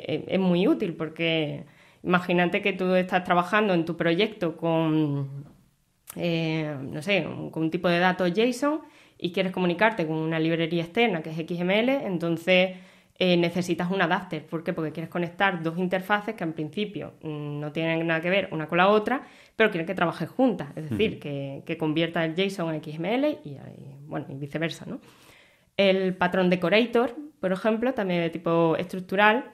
eh, es muy útil porque imagínate que tú estás trabajando en tu proyecto con eh, no sé, con un, tipo de datos JSON y quieres comunicarte con una librería externa que es XML, entonces eh, necesitas un adapter. ¿Por qué? Porque quieres conectar dos interfaces que en principio mm, no tienen nada que ver una con la otra, pero quieren que trabajen juntas. Es decir, que, que, convierta el JSON en XML y, bueno, y viceversa, El patrón decorator, por ejemplo, también de tipo estructural,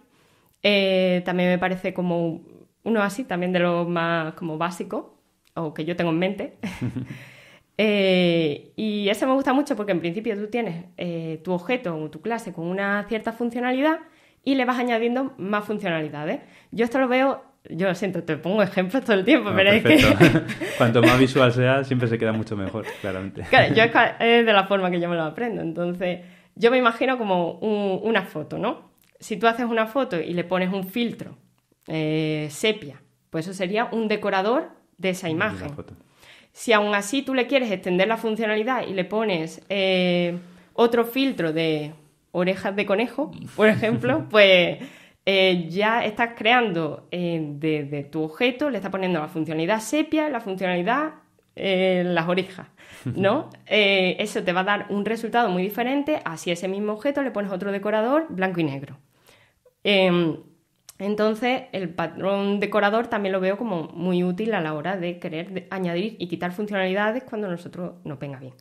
eh, también me parece como uno así, también de lo más como básico o que yo tengo en mente. Eh, y eso me gusta mucho porque en principio tú tienes eh, tu objeto o tu clase con una cierta funcionalidad y le vas añadiendo más funcionalidades. Yo esto lo veo, yo lo siento, te pongo ejemplos todo el tiempo, pero es que... Cuanto más visual sea, siempre se queda mucho mejor, claramente. Claro, yo es, de la forma que yo me lo aprendo. Entonces, yo me imagino como una foto, ¿no? Si tú haces una foto y le pones un filtro eh, sepia, pues eso sería un decorador de esa imagen. Si aún así tú le quieres extender la funcionalidad y le pones eh, otro filtro de orejas de conejo, por ejemplo, pues eh, ya estás creando desde eh, de tu objeto, le estás poniendo la funcionalidad sepia, la funcionalidad las orejas, ¿no? eso te va a dar un resultado muy diferente a si ese mismo objeto le pones otro decorador blanco y negro. Em, entonces, el patrón decorador también lo veo como muy útil a la hora de querer añadir y quitar funcionalidades cuando nosotros no venga bien.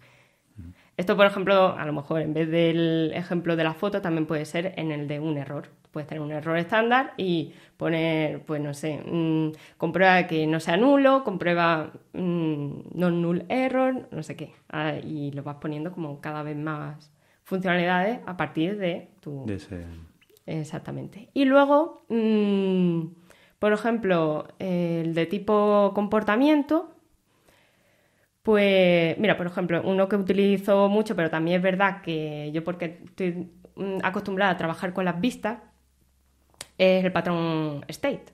Esto, por ejemplo, a lo mejor en vez del ejemplo de la foto, también puede ser en el de un error. Puedes tener un error estándar y poner, pues no sé, mm, comprueba que no sea nulo, comprueba mm, no null error, no sé qué. Ah, y lo vas poniendo como cada vez más funcionalidades a partir de tu... Exactamente. Y luego, mm, por ejemplo, el de tipo comportamiento, pues mira, por ejemplo, uno que utilizo mucho, pero también es verdad que yo porque estoy mm, acostumbrada a trabajar con las vistas, es el patrón state.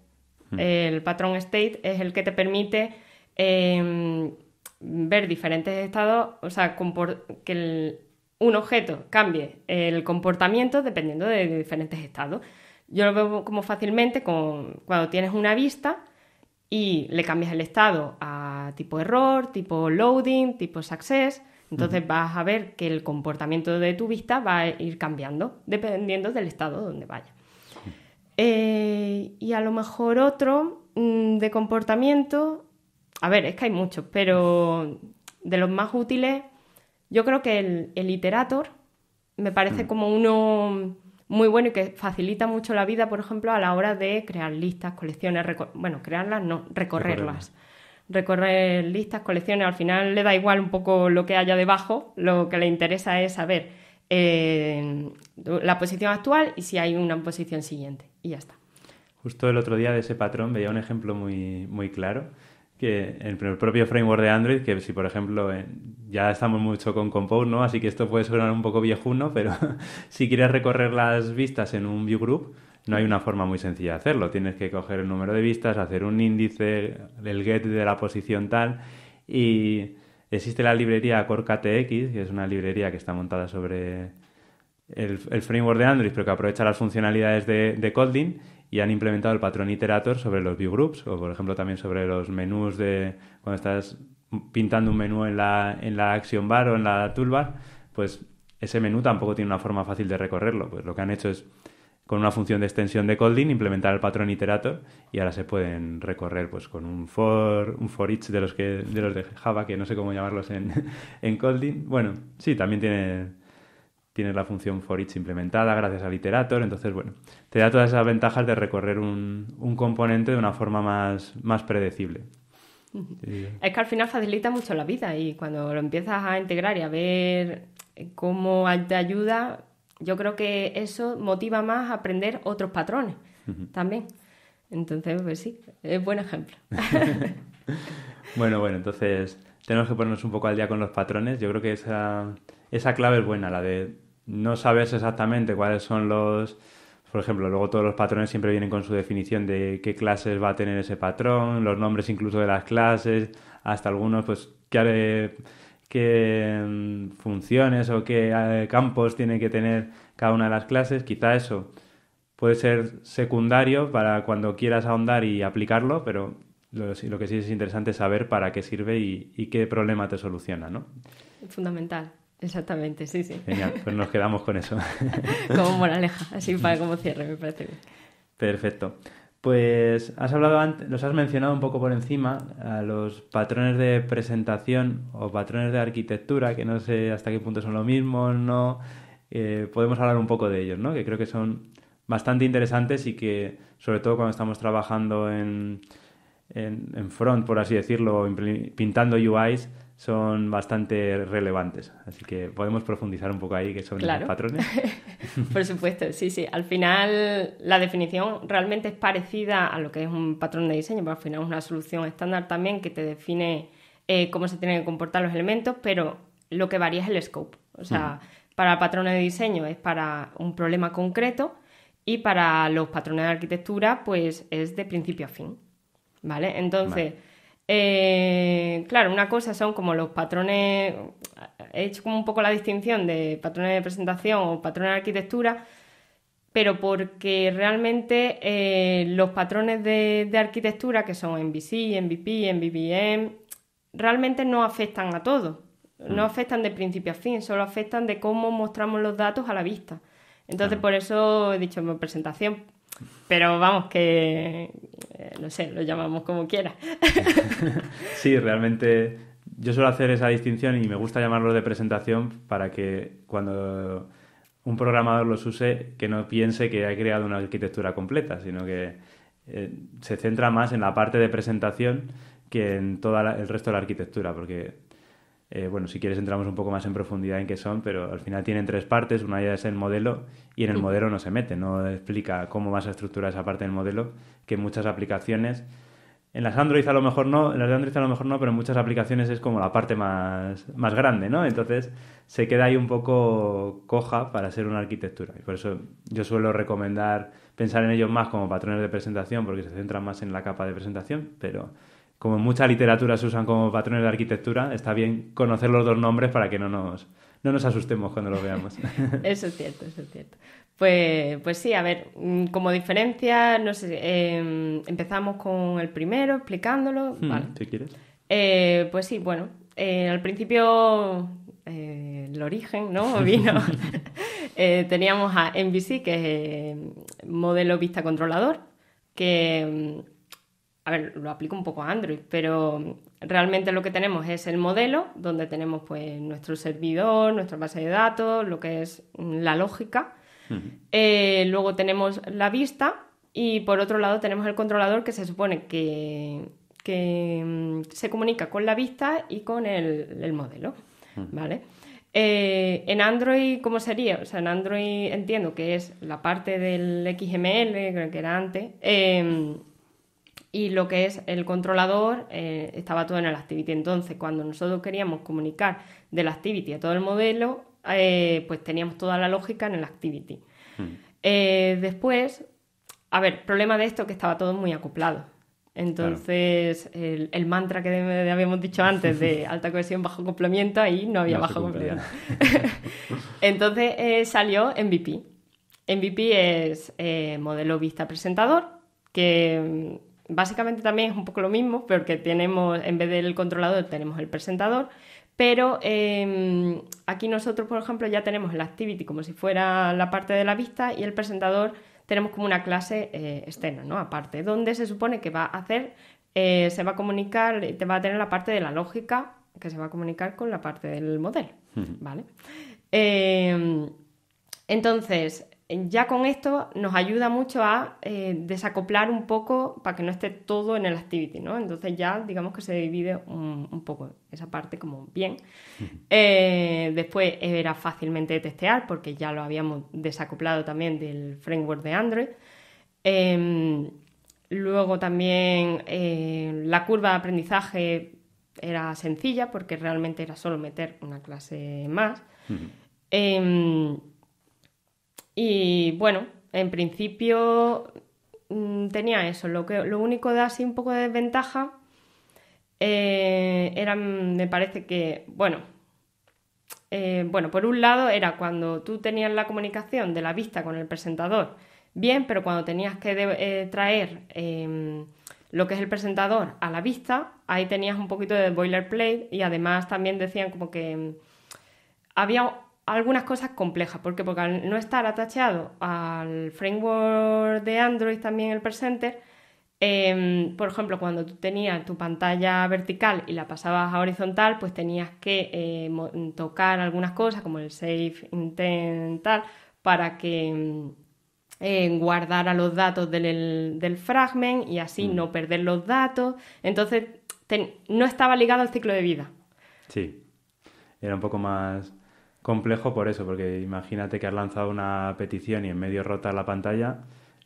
Mm. El patrón state es el que te permite em, ver diferentes estados, o sea, que el, un objeto cambie el comportamiento dependiendo de diferentes estados. Yo lo veo como fácilmente cuando tienes una vista y le cambias el estado a tipo error, tipo loading, tipo success. Entonces vas a ver que el comportamiento de tu vista va a ir cambiando dependiendo del estado donde vaya. Eh, y a lo mejor otro mm, de comportamiento, a ver, es que hay muchos, pero de los más útiles yo creo que el, iterator me parece mm. como uno muy bueno y que facilita mucho la vida, por ejemplo, a la hora de crear listas, colecciones, bueno, crearlas, no, recorrerlas. Recorrer listas, colecciones, al final le da igual un poco lo que haya debajo, lo que le interesa es saber eh, la posición actual y si hay una posición siguiente. Y ya está. Justo el otro día de ese patrón veía un ejemplo muy, muy claro que el propio framework de Android, que si por ejemplo eh, ya estamos mucho con Compose, ¿no? Así que esto puede sonar un poco viejuno, pero si quieres recorrer las vistas en un view group, no hay una forma muy sencilla de hacerlo. Tienes que coger el número de vistas, hacer un índice, el get de la posición tal. Y existe la librería CoreKTX, que es una librería que está montada sobre el, framework de Android, pero que aprovecha las funcionalidades de, de Kotlin y han implementado el patrón iterator sobre los view groups o por ejemplo también sobre los menús de cuando estás pintando un menú en la, en la action bar o en la toolbar, pues ese menú tampoco tiene una forma fácil de recorrerlo. Pues lo que han hecho es con una función de extensión de Kotlin, implementar el patrón iterator y ahora se pueden recorrer pues con un for, un for each de los que de los de Java que no sé cómo llamarlos en en Bueno, sí, también tiene tienes la función for each implementada gracias al iterator, entonces bueno, te da todas esas ventajas de recorrer un, componente de una forma más, más predecible. Es que al final facilita mucho la vida y cuando lo empiezas a integrar y a ver cómo te ayuda, yo creo que eso motiva más a aprender otros patrones también. Entonces, pues sí, es buen ejemplo. bueno, bueno, entonces tenemos que ponernos un poco al día con los patrones. Yo creo que esa, esa clave es buena, la de no sabes exactamente cuáles son los... Por ejemplo, luego todos los patrones siempre vienen con su definición de qué clases va a tener ese patrón, los nombres incluso de las clases, hasta algunos, pues, qué, eh, mm, funciones o qué eh, campos tiene que tener cada una de las clases. Quizá eso puede ser secundario para cuando quieras ahondar y aplicarlo, pero lo, que sí es interesante es saber para qué sirve y, qué problema te soluciona, ¿no? Fundamental. Exactamente, sí, sí. Genial, pues nos quedamos con eso. como moraleja, así para como cierre, me parece bien. Perfecto. Pues has hablado los has mencionado un poco por encima, a los patrones de presentación o patrones de arquitectura, que no sé hasta qué punto son lo mismo, no. Eh, podemos hablar un poco de ellos, ¿no? Que creo que son bastante interesantes y que, sobre todo cuando estamos trabajando en, en, en front, por así decirlo, pintando UIs, son bastante relevantes. Así que podemos profundizar un poco ahí que son los patrones. Por supuesto, sí, sí. Al final la definición realmente es parecida a lo que es un patrón de diseño, pero al final es una solución estándar también que te define eh, cómo se tienen que comportar los elementos, pero lo que varía es el scope. O sea, mm. para el patrón de diseño es para un problema concreto y para los patrones de arquitectura pues es de principio a fin. ¿Vale? Entonces... Eh, claro, una cosa son como los patrones, he hecho como un poco la distinción de patrones de presentación o patrones de arquitectura, pero porque realmente eh, los patrones de, arquitectura, que son MVC, MVP, MVVM, realmente no afectan a todo, no mm. afectan de principio a fin, solo afectan de cómo mostramos los datos a la vista. Entonces, por eso he dicho en presentación, pero vamos, que eh, no sé, lo llamamos como quiera. sí, realmente yo suelo hacer esa distinción y me gusta llamarlo de presentación para que cuando un programador los use, que no piense que ha creado una arquitectura completa, sino que eh, se centra más en la parte de presentación que en todo el resto de la arquitectura, porque eh, bueno, si quieres entramos un poco más en profundidad en qué son, pero al final tienen tres partes. Una ya es el modelo y en el modelo no se mete, no explica cómo vas a estructurar esa parte del modelo, que en muchas aplicaciones, en las Android a lo mejor no, en las de Android a lo mejor no, pero en muchas aplicaciones es como la parte más, grande, ¿no? Entonces se queda ahí un poco coja para ser una arquitectura. Y por eso yo suelo recomendar pensar en ellos más como patrones de presentación, porque se centran más en la capa de presentación, pero como en mucha literatura se usan como patrones de arquitectura, está bien conocer los dos nombres para que no nos, nos asustemos cuando los veamos. eso es cierto, eso es cierto. Pues, pues sí, a ver, mm, como diferencia, no sé, em, empezamos con el primero, explicándolo. Hmm, vale. Si quieres. Eh, pues sí, bueno, eh, al principio eh, el origen, ¿no? Vino. teníamos a MVC, que es modelo vista controlador, que mm, a ver, lo aplico un poco a Android, pero realmente lo que tenemos es el modelo, donde tenemos pues nuestro servidor, nuestra base de datos, lo que es la lógica. Eh, luego tenemos la vista y por otro lado tenemos el controlador que se supone que, mm, se comunica con la vista y con el, modelo, ¿vale? Eh, en Android, ¿cómo sería? O sea, en Android entiendo que es la parte del XML, creo que era antes, em, y lo que es el controlador eh, estaba todo en el activity. Entonces, cuando nosotros queríamos comunicar del activity a todo el modelo, eh, pues teníamos toda la lógica en el activity. Hmm. Eh, después, a ver, problema de esto que estaba todo muy acoplado. Entonces, el, mantra que habíamos dicho antes de alta cohesión, bajo complemento, ahí no había bajo cumplimiento. Entonces salió MVP. MVP es modelo vista presentador, que básicamente también es un poco lo mismo, porque tenemos, en vez del controlador, tenemos el presentador, pero em, aquí nosotros, por ejemplo, ya tenemos el activity como si fuera la parte de la vista y el presentador tenemos como una clase eh, externa, ¿no? Aparte, donde se supone que va a hacer, eh, se va a comunicar, te va a tener la parte de la lógica que se va a comunicar con la parte del modelo, ¿vale? Em, entonces, ya con esto nos ayuda mucho a eh, desacoplar un poco para que no esté todo en el activity, ¿no? Entonces ya digamos que se divide un, poco esa parte como bien. Eh, después era fácilmente de testear porque ya lo habíamos desacoplado también del framework de Android. Em, luego también eh, la curva de aprendizaje era sencilla porque realmente era solo meter una clase más. Y bueno, en principio mm, tenía eso. Lo, que, lo único de así un poco de desventaja eh, era, me parece que, bueno, eh, bueno, por un lado era cuando tú tenías la comunicación de la vista con el presentador, bien, pero cuando tenías que eh, traer em, lo que es el presentador a la vista, ahí tenías un poquito de boilerplate y además también decían como que mm, había algunas cosas complejas. Porque al no estar atacheado al framework de Android, también el Presenter, em, por ejemplo, cuando tú tenías tu pantalla vertical y la pasabas a horizontal, pues tenías que eh, tocar algunas cosas como el save intent tal para que eh, guardara los datos del, fragment y así mm. no perder los datos. Entonces, no estaba ligado al ciclo de vida. Sí, era un poco más complejo por eso, porque imagínate que has lanzado una petición y en medio rota la pantalla,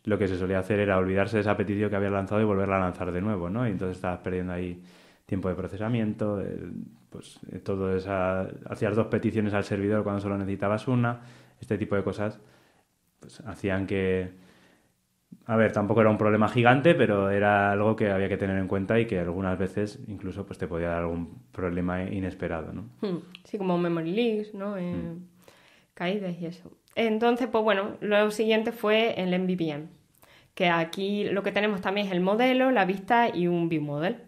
lo que se solía hacer era olvidarse de esa petición que había lanzado y volverla a lanzar de nuevo, ¿no? Y entonces estabas perdiendo ahí tiempo de procesamiento, pues todo esa, hacías dos peticiones al servidor cuando solo necesitabas una, este tipo de cosas pues, hacían que a ver, tampoco era un problema gigante, pero era algo que había que tener en cuenta y que algunas veces incluso pues, te podía dar algún problema inesperado, ¿no? Hmm, sí, como memory leaks, ¿no? Eh, hmm. Caídas y eso. Entonces, pues bueno, lo siguiente fue el MVVM, que aquí lo que tenemos también es el modelo, la vista y un view model.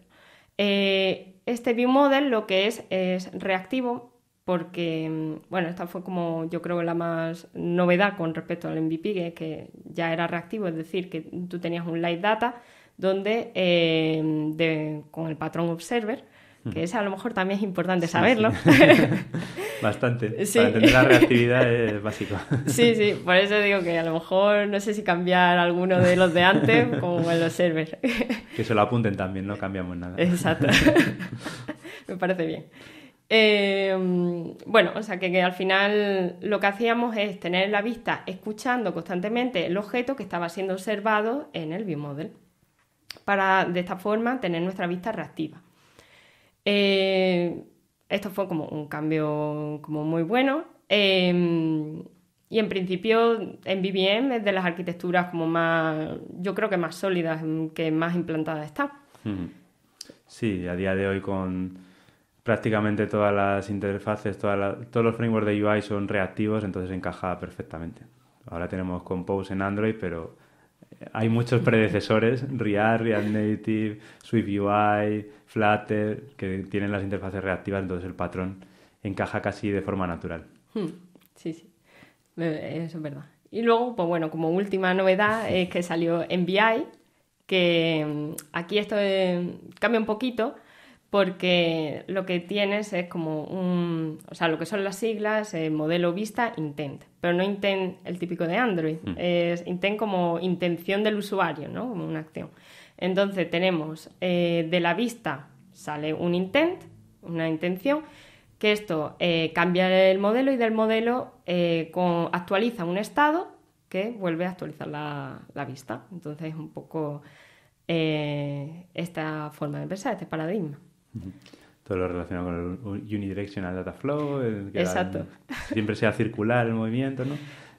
Eh, este view model lo que es es reactivo porque, mm, bueno, esta fue como yo creo la más novedad con respecto al MVP, que, que ya era reactivo, es decir, que tú tenías un live data donde em, con el patrón observer, hmm. que es a lo mejor también es importante saberlo. Bastante. Para tener la reactividad es básico. Sí, sí, por eso digo que a lo mejor no sé si cambiar alguno de los de antes con el observer. Que se lo apunten también, no cambiamos nada. Exacto. Me parece bien. Em, bueno, o sea que, al final lo que hacíamos es tener la vista escuchando constantemente el objeto que estaba siendo observado en el viewmodel, para de esta forma tener nuestra vista reactiva. Em, esto fue como un cambio como muy bueno. Em, y en principio en VBM es de las arquitecturas como más, yo creo que más sólidas, que más implantadas está. Sí, a día de hoy con prácticamente todas las interfaces, todos los frameworks de UI son reactivos, entonces encaja perfectamente. Ahora tenemos Compose en Android, pero eh, hay muchos predecesores, React, React Native, SwiftUI, Flutter, que tienen las interfaces reactivas, entonces el patrón encaja casi de forma natural. Hmm, sí, sí, eh, eso es verdad. Y luego, pues bueno, como última novedad es que salió en que mm, aquí esto eh, cambia un poquito, porque lo que tienes es como un, o sea, lo que son las siglas, eh, modelo vista, intent, pero no intent el típico de Android, mm. es intent como intención del usuario, ¿no? Como una acción. Entonces tenemos eh, de la vista sale un intent, una intención, que esto eh, cambia el modelo y del modelo actualiza un estado que vuelve a actualizar la, la vista. Entonces es un poco esta forma de pensar, este paradigma. Todo lo relacionado con el unidirectional data flow, eh, Exacto. siempre sea circular el movimiento, ¿no?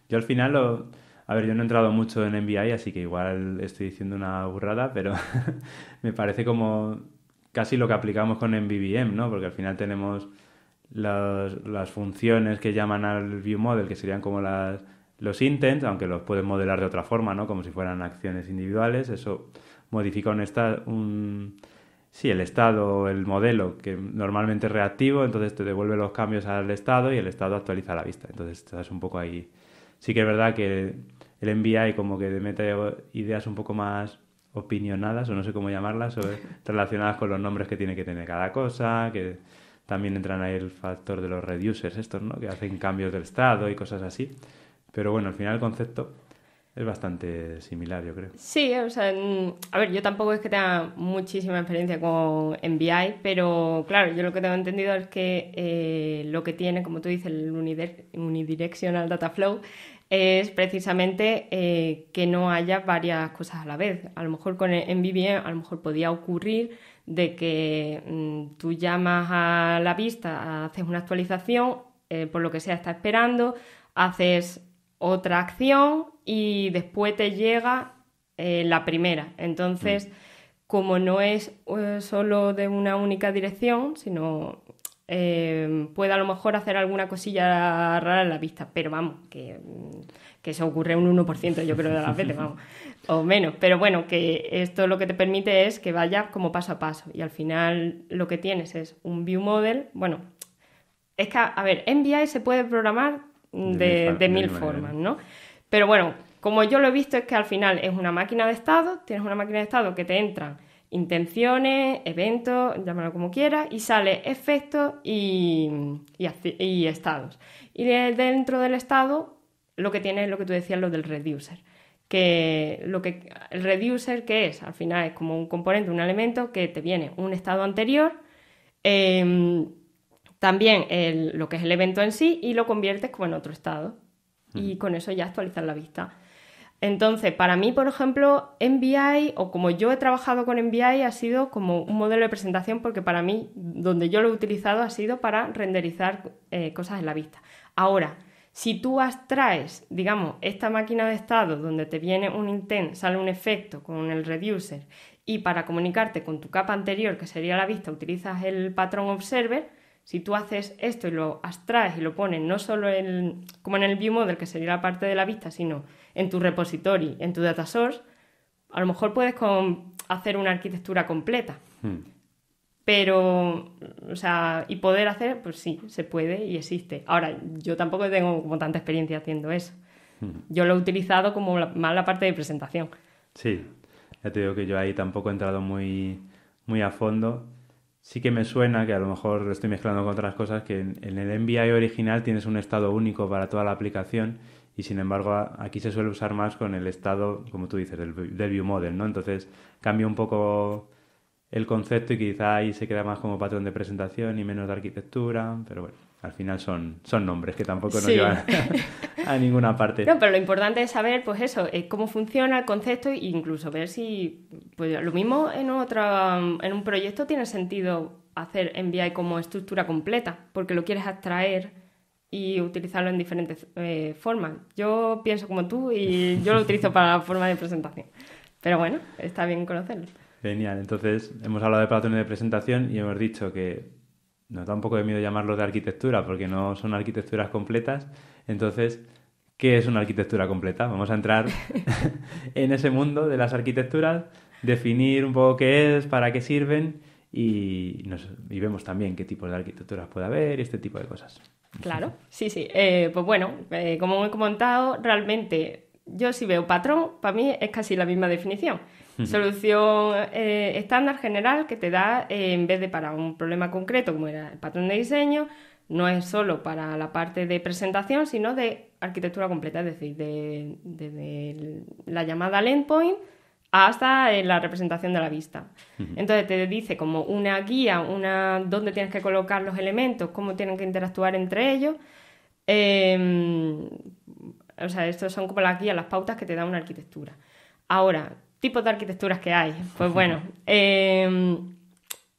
Yo al final lo, a ver, yo no he entrado mucho en MBI, así que igual estoy diciendo una burrada, pero me parece como casi lo que aplicamos con MVVM, ¿no? Porque al final tenemos las, funciones que llaman al view model, que serían como las, los intents, aunque los puedes modelar de otra forma, ¿no? Como si fueran acciones individuales. Eso modifica un, un, Sí, el estado, el modelo, que normalmente es reactivo, entonces te devuelve los cambios al estado y el estado actualiza la vista. Entonces estás un poco ahí. Sí que es verdad que el MBI como que te mete ideas un poco más opinionadas, o no sé cómo llamarlas, o relacionadas con los nombres que tiene que tener cada cosa, que también entran ahí el factor de los reducers estos, ¿no? Que hacen cambios del estado y cosas así. Pero bueno, al final el concepto es bastante similar, yo creo. Sí, o sea, mm, a ver, yo tampoco es que tenga muchísima experiencia con NBI, pero claro, yo lo que tengo entendido es que eh, lo que tiene, como tú dices, el unidirectional data flow es precisamente eh, que no haya varias cosas a la vez. A lo mejor con NBBM a lo mejor podía ocurrir de que mm, tú llamas a la vista, haces una actualización, eh, por lo que sea está esperando, haces otra acción y después te llega eh, la primera. Entonces, mm. como no es eh, solo de una única dirección, sino eh, puede a lo mejor hacer alguna cosilla rara en la vista, pero vamos, que, mm, se ocurre un 1% yo creo de la veces, vamos, o menos, pero bueno, que esto lo que te permite es que vaya como paso a paso y al final lo que tienes es un view model, bueno, es que, a ver, en se puede programar de, mil, formas, ¿no? Pero bueno, como yo lo he visto, es que al final es una máquina de estado, tienes una máquina de estado que te entran intenciones, eventos, llámalo como quieras, y sale efectos y, estados. Y dentro del estado, lo que tienes es lo que tú decías, lo del reducer. Que lo que el reducer, que es? Al final es como un componente, un elemento que te viene un estado anterior. Em, también lo que es el evento en sí y lo conviertes como en otro estado. Mm. Y con eso ya actualizas la vista. Entonces, para mí, por ejemplo, MBI o como yo he trabajado con MBI ha sido como un modelo de presentación porque para mí, donde yo lo he utilizado ha sido para renderizar eh, cosas en la vista. Ahora, si tú traes, digamos, esta máquina de estado donde te viene un intent, sale un efecto con el reducer y para comunicarte con tu capa anterior, que sería la vista, utilizas el patrón observer, si tú haces esto y lo abstraes y lo pones no solo en, como en el view model, que sería la parte de la vista, sino en tu repository, en tu data source, a lo mejor puedes hacer una arquitectura completa. Hmm. Pero, o sea, y poder hacer, pues sí, se puede y existe. Ahora, yo tampoco tengo tanta experiencia haciendo eso. Hmm. Yo lo he utilizado como más la parte de presentación. Sí, ya te digo que yo ahí tampoco he entrado muy, muy a fondo sí que me suena que a lo mejor lo estoy mezclando con otras cosas, que en, el MBI original tienes un estado único para toda la aplicación y sin embargo aquí se suele usar más con el estado, como tú dices, del, del view model, ¿no? Entonces cambia un poco el concepto y quizá ahí se queda más como patrón de presentación y menos de arquitectura, pero bueno al final son, son nombres que tampoco nos llevan a ninguna parte. No, pero lo importante es saber, pues eso, eh, cómo funciona el concepto e incluso ver si, pues lo mismo en, otra, en un proyecto tiene sentido hacer MBI como estructura completa, porque lo quieres abstraer y utilizarlo en diferentes eh, formas. Yo pienso como tú y yo lo utilizo para la forma de presentación. Pero bueno, está bien conocerlo. Genial, entonces hemos hablado de patrones de presentación y hemos dicho que nos da un poco de miedo llamarlos de arquitectura porque no son arquitecturas completas. Entonces, ¿qué es una arquitectura completa? Vamos a entrar en ese mundo de las arquitecturas, definir un poco qué es, para qué sirven y, nos, vemos también qué tipo de arquitecturas puede haber y este tipo de cosas. Claro, sí, sí. Eh, pues bueno, eh, como he comentado, realmente yo si veo patrón, para mí es casi la misma definición. Solución eh, estándar general que te da, eh, en vez de para un problema concreto, como era el patrón de diseño, no es solo para la parte de presentación, sino de arquitectura completa, es decir, desde de, la llamada al endpoint hasta eh, la representación de la vista. Entonces te dice como una guía, una dónde tienes que colocar los elementos, cómo tienen que interactuar entre ellos. Em, o sea, estos son como las guías, las pautas que te da una arquitectura. Ahora, tipos de arquitecturas que hay. Pues bueno, em,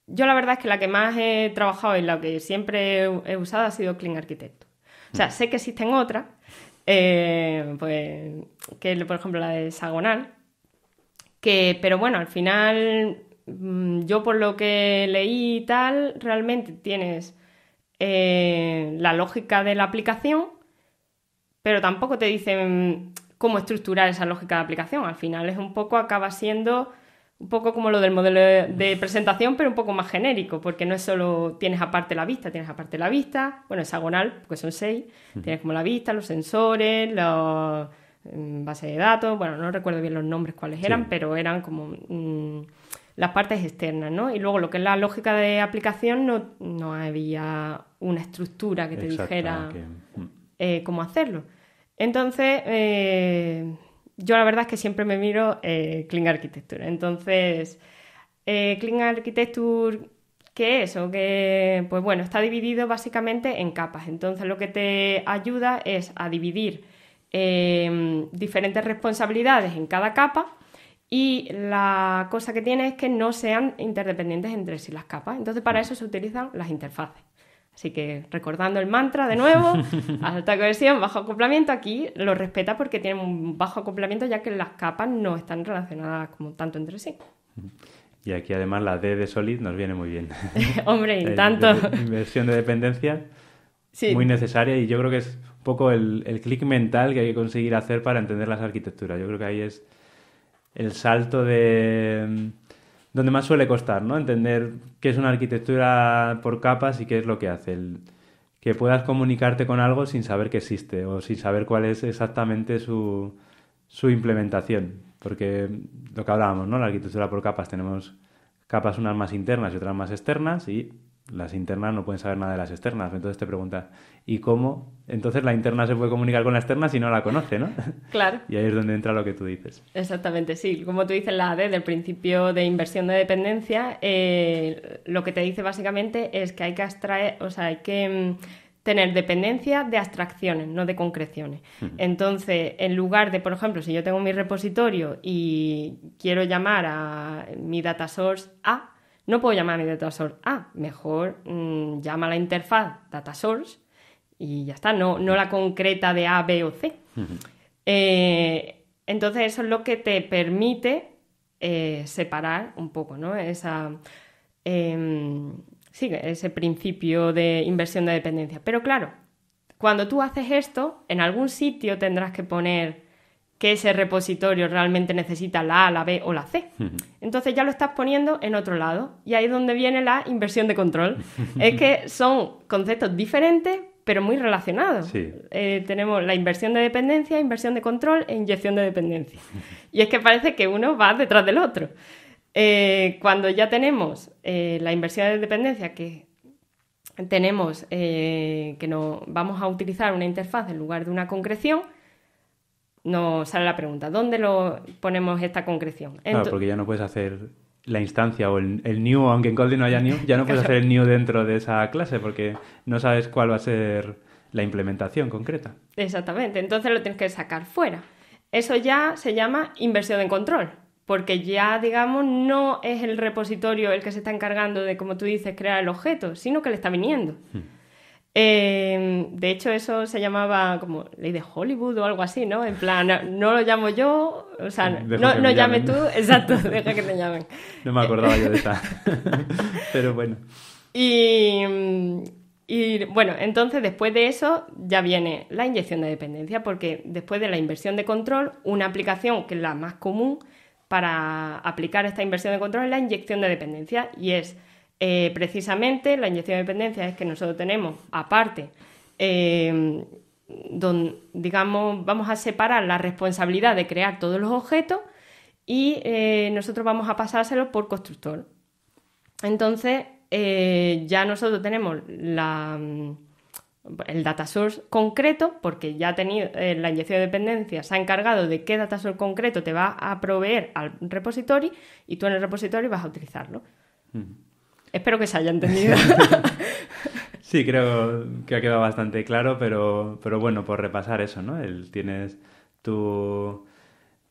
yo la verdad es que la que más he trabajado y la que siempre he usado ha sido Clean Architect. O sea, mm. sé que existen otras, eh, pues, que por ejemplo la de hexagonal, que, pero bueno, al final mm, yo por lo que leí y tal, realmente tienes eh, la lógica de la aplicación, pero tampoco te dicen cómo estructurar esa lógica de aplicación. Al final es un poco, acaba siendo un poco como lo del modelo de presentación, pero un poco más genérico, porque no es solo tienes aparte la vista, tienes aparte la vista, bueno, hexagonal, porque son seis, tienes como la vista, los sensores, la mm, base de datos, bueno, no recuerdo bien los nombres cuáles eran, pero eran como mm, las partes externas, ¿no? Y luego lo que es la lógica de aplicación, no, no había una estructura que te dijera mm. eh, cómo hacerlo. Entonces, eh, yo la verdad es que siempre me miro eh, Clean Architecture. Entonces, eh, Clean Architecture, ¿qué es? pues bueno, está dividido básicamente en capas. Entonces, lo que te ayuda es a dividir em, diferentes responsabilidades en cada capa. Y la cosa que tiene es que no sean interdependientes entre sí las capas. Entonces, para eso se utilizan las interfaces. Así que recordando el mantra de nuevo, alta cohesión, bajo acoplamiento, aquí lo respeta porque tiene un bajo acoplamiento ya que las capas no están relacionadas como tanto entre sí. Y aquí además la D de Solid nos viene muy bien. Hombre, y tanto. Inversión de dependencia sí. muy necesaria y yo creo que es un poco el, el clic mental que hay que conseguir hacer para entender las arquitecturas. Yo creo que ahí es el salto de donde más suele costar, ¿no? Entender qué es una arquitectura por capas y qué es lo que hace. que puedas comunicarte con algo sin saber que existe o sin saber cuál es exactamente su, su implementación. Porque lo que hablábamos, ¿no? La arquitectura por capas tenemos capas unas más internas y otras más externas y las internas no pueden saber nada de las externas. Entonces te pregunta, ¿y cómo? Entonces la interna se puede comunicar con la externa si no la conoce, ¿no? Claro. Y ahí es donde entra lo que tú dices. Exactamente, sí. Como tú dices, la AD del principio de inversión de dependencia, eh, lo que te dice básicamente es que hay que o sea, hay que mm, tener dependencia de abstracciones, no de concreciones. Entonces, en lugar de, por ejemplo, si yo tengo mi repositorio y quiero llamar a mi data source A, no puedo llamar a mi data source. Ah, mejor mm, llama a la interfaz data source y ya está, no, no la concreta de A, B o C. Eh, entonces eso es lo que te permite eh, separar un poco, ¿no? Esa, em, sí, ese principio de inversión de dependencia. Pero claro, cuando tú haces esto, en algún sitio tendrás que poner que ese repositorio realmente necesita la A, la B o la C. Entonces ya lo estás poniendo en otro lado y ahí es donde viene la inversión de control. es que son conceptos diferentes pero muy relacionados. Eh, tenemos la inversión de dependencia, inversión de control e inyección de dependencia. Y es que parece que uno va detrás del otro. Eh, cuando ya tenemos eh, la inversión de dependencia que tenemos que no, vamos a utilizar una interfaz en lugar de una concreción, no sale la pregunta, ¿dónde lo ponemos esta concreción? porque ya no puedes hacer la instancia o el, new, aunque en Kotlin no haya new, ya no puedes hacer el new dentro de esa clase porque no sabes cuál va a ser la implementación concreta. Exactamente, entonces lo tienes que sacar fuera. Eso ya se llama inversión en control, porque ya, digamos, no es el repositorio el que se está encargando de, como tú dices, crear el objeto, sino que le está viniendo. Hmm. Em, de hecho, eso se llamaba como ley de Hollywood o algo así, ¿no? En plan, no, lo llamo yo, o sea, no, no llame tú, exacto, deja que te llamen. No me acordaba yo de esta, pero bueno. Y, y, bueno, entonces después de eso ya viene la inyección de dependencia, porque después de la inversión de control, una aplicación que es la más común para aplicar esta inversión de control es la inyección de dependencia y es eh, precisamente la inyección de dependencia es que nosotros tenemos, aparte, eh, donde digamos, vamos a separar la responsabilidad de crear todos los objetos y eh, nosotros vamos a pasárselo por constructor. Entonces, ya nosotros tenemos la, mm, el data source concreto, porque ya ha tenido, la inyección de dependencia se ha encargado de qué data source concreto te va a proveer al repository y tú en el repository vas a utilizarlo. Espero que se haya entendido. sí, creo que ha quedado bastante claro, pero, bueno, por repasar eso, ¿no? tienes tu,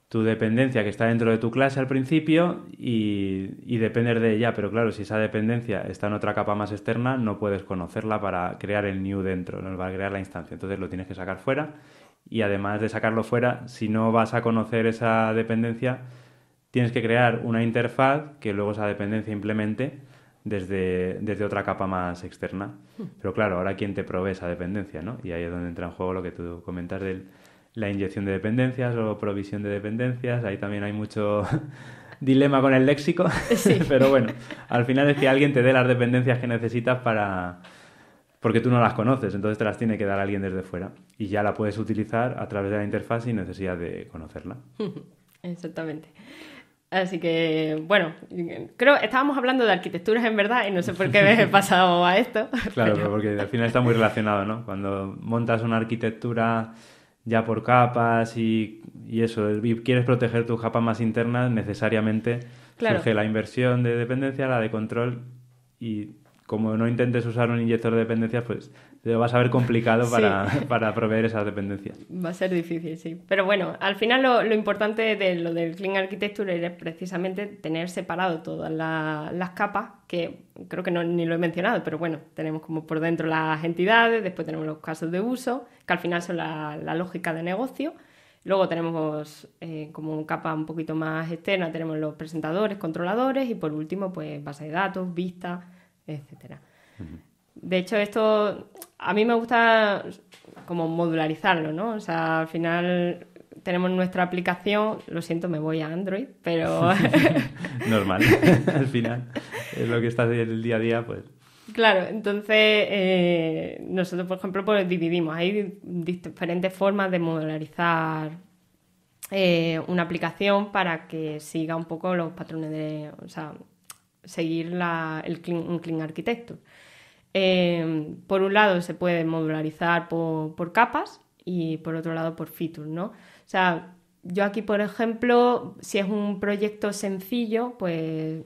tu dependencia que está dentro de tu clase al principio y, depender de ella, pero claro, si esa dependencia está en otra capa más externa, no puedes conocerla para crear el new dentro, ¿no? a crear la instancia. Entonces lo tienes que sacar fuera y además de sacarlo fuera, si no vas a conocer esa dependencia, tienes que crear una interfaz que luego esa dependencia implemente desde, desde otra capa más externa. Hmm. Pero claro, ahora quién te provee esa dependencia, ¿no? Y ahí es donde entra en juego lo que tú comentas de la inyección de dependencias o provisión de dependencias. Ahí también hay mucho dilema con el léxico. Pero bueno, al final es que alguien te dé las dependencias que necesitas para... Porque tú no las conoces, entonces te las tiene que dar alguien desde fuera. Y ya la puedes utilizar a través de la interfaz sin necesidad de conocerla. Exactamente. Así que, bueno, creo estábamos hablando de arquitecturas en verdad y no sé por qué me he pasado a esto. Claro, porque al final está muy relacionado, ¿no? Cuando montas una arquitectura ya por capas y, y eso, y quieres proteger tus capas más internas, necesariamente surge la inversión de dependencia, la de control y como no intentes usar un inyector de dependencias, pues lo vas a ver complicado para, proveer esas dependencias. Va a ser difícil, sí. Pero bueno, al final lo, importante de lo del Clean Architecture es precisamente tener separado todas las capas, que creo que ni lo he mencionado, pero bueno, tenemos como por dentro las entidades, después tenemos los casos de uso, que al final son la, lógica de negocio. Luego tenemos eh, como capa un poquito más externa, tenemos los presentadores, controladores y por último, pues base de datos, vista, etcétera. De hecho, esto a mí me gusta como modularizarlo, ¿no? O sea, al final tenemos nuestra aplicación, lo siento, me voy a Android, pero... Normal, al final es lo que está en el día a día, pues... Claro, entonces eh, nosotros, por ejemplo, pues dividimos, hay diferentes formas de modularizar eh, una aplicación para que siga un poco los patrones de... o sea, seguir la, el clean, clean architecture. Em, por un lado se puede modularizar por, capas y por otro lado por features, ¿no? O sea, yo aquí, por ejemplo, si es un proyecto sencillo, pues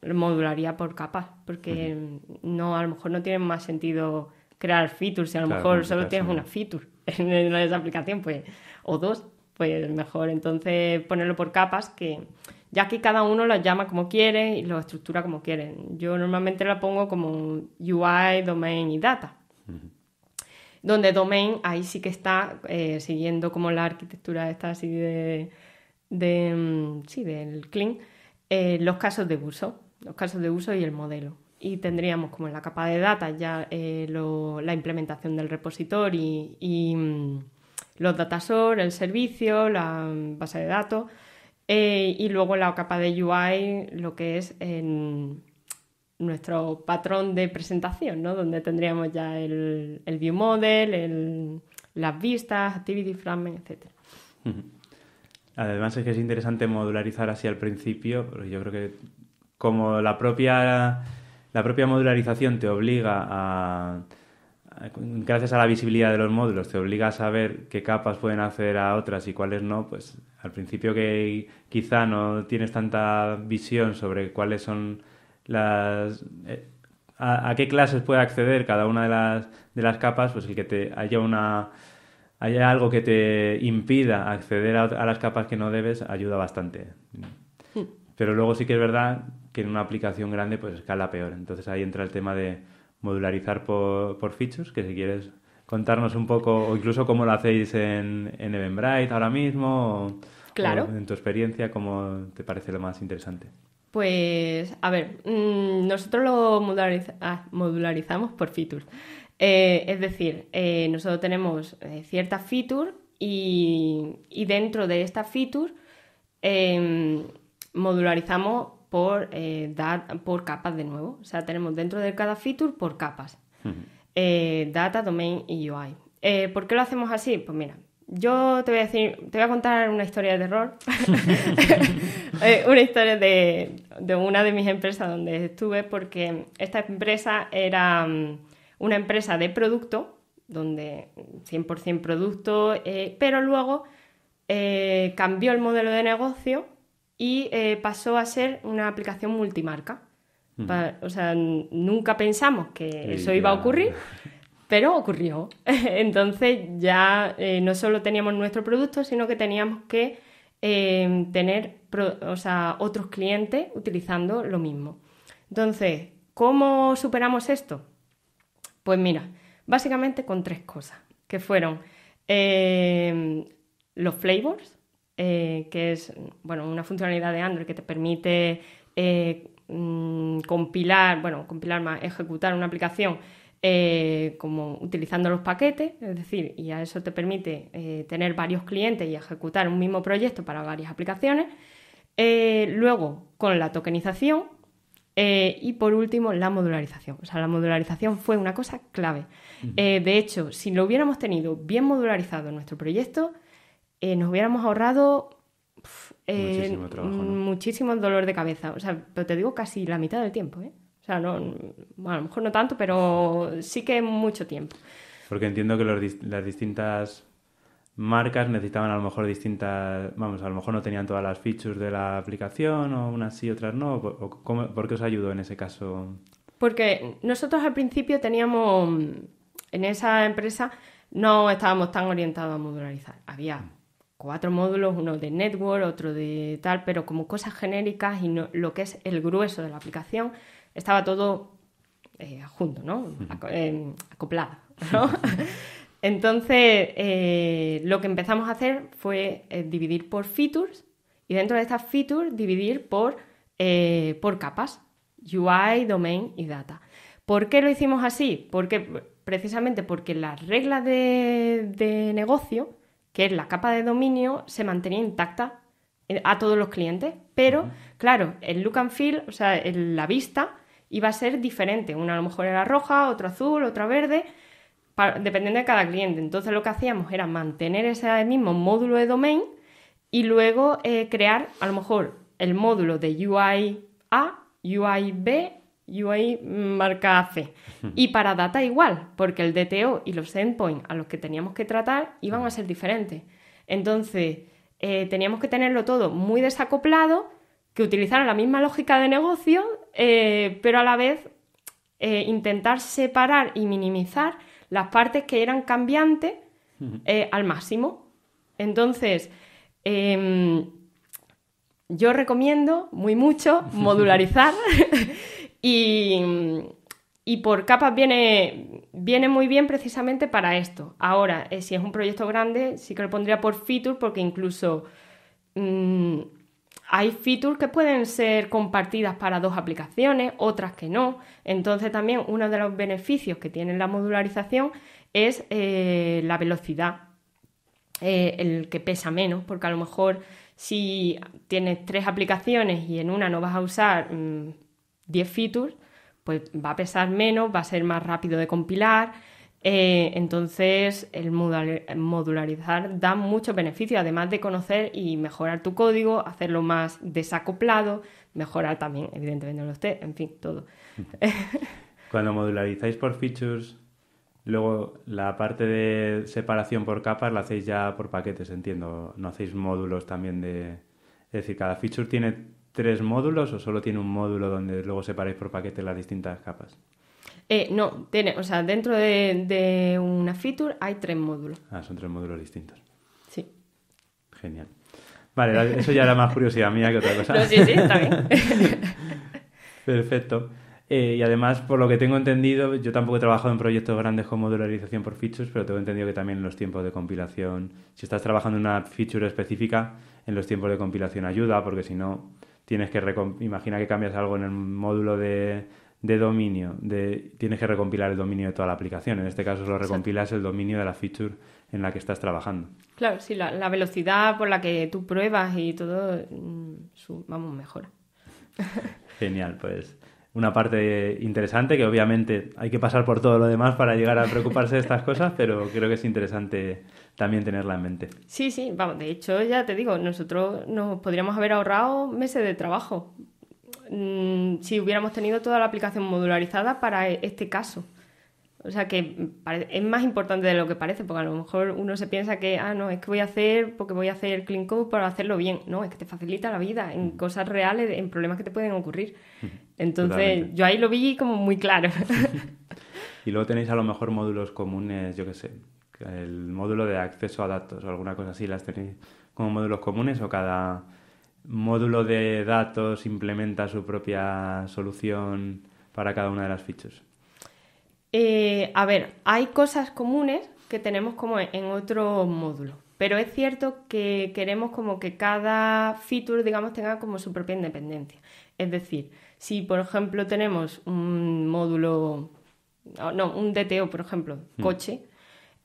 lo modularía por capas, porque no, a lo mejor no tiene más sentido crear features, si a lo mejor este solo tienes una feature en esa aplicación, pues, o dos, pues mejor entonces ponerlo por capas que ya que cada uno las llama como quiere y lo estructura como quiere Yo normalmente la pongo como UI, domain y data. Donde domain ahí sí que está eh, siguiendo como la arquitectura está así de, mm, sí, del clean, eh, los casos de uso, los casos de uso y el modelo. Y tendríamos como en la capa de data ya eh, la implementación del repositorio y, mm, los data source, el servicio, la base de datos eh, y luego la capa de UI, lo que es en nuestro patrón de presentación, ¿no? donde tendríamos ya el, el view model, el, las vistas, activity fragment, etc. Además es que es interesante modularizar así al principio, pero yo creo que como la propia, la propia modularización te obliga a, gracias a la visibilidad de los módulos, te obliga a saber qué capas pueden hacer a otras y cuáles no, pues al principio que quizá no tienes tanta visión sobre cuáles son las... Eh, a, qué clases puede acceder cada una de las, de las capas, pues el que te haya una haya algo que te impida acceder a, las capas que no debes, ayuda bastante. Hmm. Pero luego sí que es verdad que en una aplicación grande pues escala peor. Entonces ahí entra el tema de modularizar por, por features, que si quieres contarnos un poco, o incluso cómo lo hacéis en, en Eventbrite ahora mismo. O... Claro. en tu experiencia, ¿cómo te parece lo más interesante? Pues, a ver, mm, nosotros lo ah, modularizamos por features. Eh, es decir, eh, nosotros tenemos eh, cierta ciertas y, dentro de estas features em, modularizamos por, por capas de nuevo. O sea, tenemos dentro de cada feature por capas. data, domain y UI. ¿Por qué lo hacemos así? Pues mira, yo te voy a decir, te voy a contar una historia de terror. Eh, una historia de, una de mis empresas donde estuve, porque esta empresa era mm, una empresa de producto, donde 100% producto, eh, pero luego eh, cambió el modelo de negocio y pasó a ser una aplicación multimarca. o sea, nunca pensamos que eso iba a ocurrir, pero ocurrió. Entonces ya eh, no solo teníamos nuestro producto, sino que teníamos que eh, tener otros clientes utilizando lo mismo. Entonces, ¿cómo superamos esto? Pues mira, básicamente con tres cosas, que fueron eh, los flavors, que es bueno, una funcionalidad de Android que te permite mm, compilar, bueno, compilar más, ejecutar una aplicación eh, como utilizando los paquetes, es decir, y a eso te permite eh, tener varios clientes y ejecutar un mismo proyecto para varias aplicaciones. Eh, luego, con la tokenización. y por último, la modularización. O sea, la modularización fue una cosa clave. de hecho, si lo hubiéramos tenido bien modularizado en nuestro proyecto, nos hubiéramos ahorrado muchísimo, muchísimo dolor de cabeza. O sea, pero te digo casi la mitad del tiempo. ¿eh? O sea, no, a lo mejor no tanto, pero sí que mucho tiempo. Porque entiendo que las distintas marcas necesitaban a lo mejor distintas, vamos, a lo mejor no tenían todas las features de la aplicación o unas sí, otras no. O, ¿Por qué os ayudó en ese caso? Porque nosotros al principio teníamos, en esa empresa no estábamos tan orientados a modularizar. Había cuatro módulos, uno de network, otro de tal, pero como cosas genéricas y lo que es el grueso de la aplicación estaba todo eh, junto, ¿no? Em, acoplado, Entonces, eh, lo que empezamos a hacer fue eh, dividir por features y dentro de estas features dividir por, por capas, UI, domain y data. ¿Por qué lo hicimos así? Porque, precisamente porque la regla de, negocio, que es la capa de dominio, se mantenía intacta a todos los clientes, pero claro, el look and feel, o sea, la vista iba a ser diferente. Una a lo mejor era roja, otra azul, otra verde, dependiendo de cada cliente. Entonces lo que hacíamos era mantener ese mismo módulo de domain y luego eh, crear a lo mejor el módulo de UI A, UI B, UI marca C. Y para data igual, porque el DTO y los endpoints a los que teníamos que tratar iban a ser diferentes. Entonces, eh, teníamos que tenerlo todo muy desacoplado, que utilizara la misma lógica de negocio eh, pero a la vez eh, intentar separar y minimizar las partes que eran cambiantes eh, al máximo. Entonces, em, yo recomiendo muy mucho modularizar y, por capas viene, viene muy bien precisamente para esto. Ahora, si es un proyecto grande, sí que lo pondría por feature porque incluso... Mm, hay features que pueden ser compartidas para dos aplicaciones, otras que no. Entonces también uno de los beneficios que tiene la modularización es eh, la velocidad, eh, el que pesa menos, porque a lo mejor si tienes tres aplicaciones y en una no vas a usar 10 mm, features, pues va a pesar menos, va a ser más rápido de compilar eh, entonces, el modularizar da mucho beneficio además de conocer y mejorar tu código, hacerlo más desacoplado, mejorar también, evidentemente, los té, en fin, todo. Cuando modularizáis por features, luego la parte de separación por capas la hacéis ya por paquetes, entiendo. No hacéis módulos también de. Es decir, cada feature tiene tres módulos o solo tiene un módulo donde luego separáis por paquetes las distintas capas. Eh, no, tiene, o sea, dentro de, una feature hay tres módulos. Ah, son tres módulos distintos. Sí. Genial. Vale, eso ya era más curiosidad mía que otra cosa. sí, sí, está bien. Perfecto. Eh, y además, por lo que tengo entendido, yo tampoco he trabajado en proyectos grandes con modularización por features, pero tengo entendido que también en los tiempos de compilación, si estás trabajando en una feature específica, en los tiempos de compilación ayuda, porque si no, tienes que imagina que cambias algo en el módulo de de dominio, de, tienes que recompilar el dominio de toda la aplicación. En este caso lo recompilas el dominio de la feature en la que estás trabajando. Claro, sí, la, velocidad por la que tú pruebas y todo, mm, vamos, mejor. Genial, pues una parte interesante que obviamente hay que pasar por todo lo demás para llegar a preocuparse de estas cosas, pero creo que es interesante también tenerla en mente. Sí, sí, vamos, de hecho ya te digo, nosotros nos podríamos haber ahorrado meses de trabajo Mm, si hubiéramos tenido toda la aplicación modularizada para e-, este caso. O sea que es más importante de lo que parece, porque a lo mejor uno se piensa que, ah, no, es que voy a hacer, porque voy a hacer clean code para hacerlo bien. No, es que te facilita la vida en mm. cosas reales, en problemas que te pueden ocurrir. Entonces, yo ahí lo vi como muy claro. y luego tenéis a lo mejor módulos comunes, yo qué sé, el módulo de acceso a datos o alguna cosa así, ¿las tenéis como módulos comunes o cada módulo de datos implementa su propia solución para cada una de las features? Eh, a ver, hay cosas comunes que tenemos como en otro módulo, pero es cierto que queremos como que cada feature, digamos, tenga como su propia independencia. Es decir, si por ejemplo tenemos un módulo, ah, no, un DTO, por ejemplo, hmm. coche,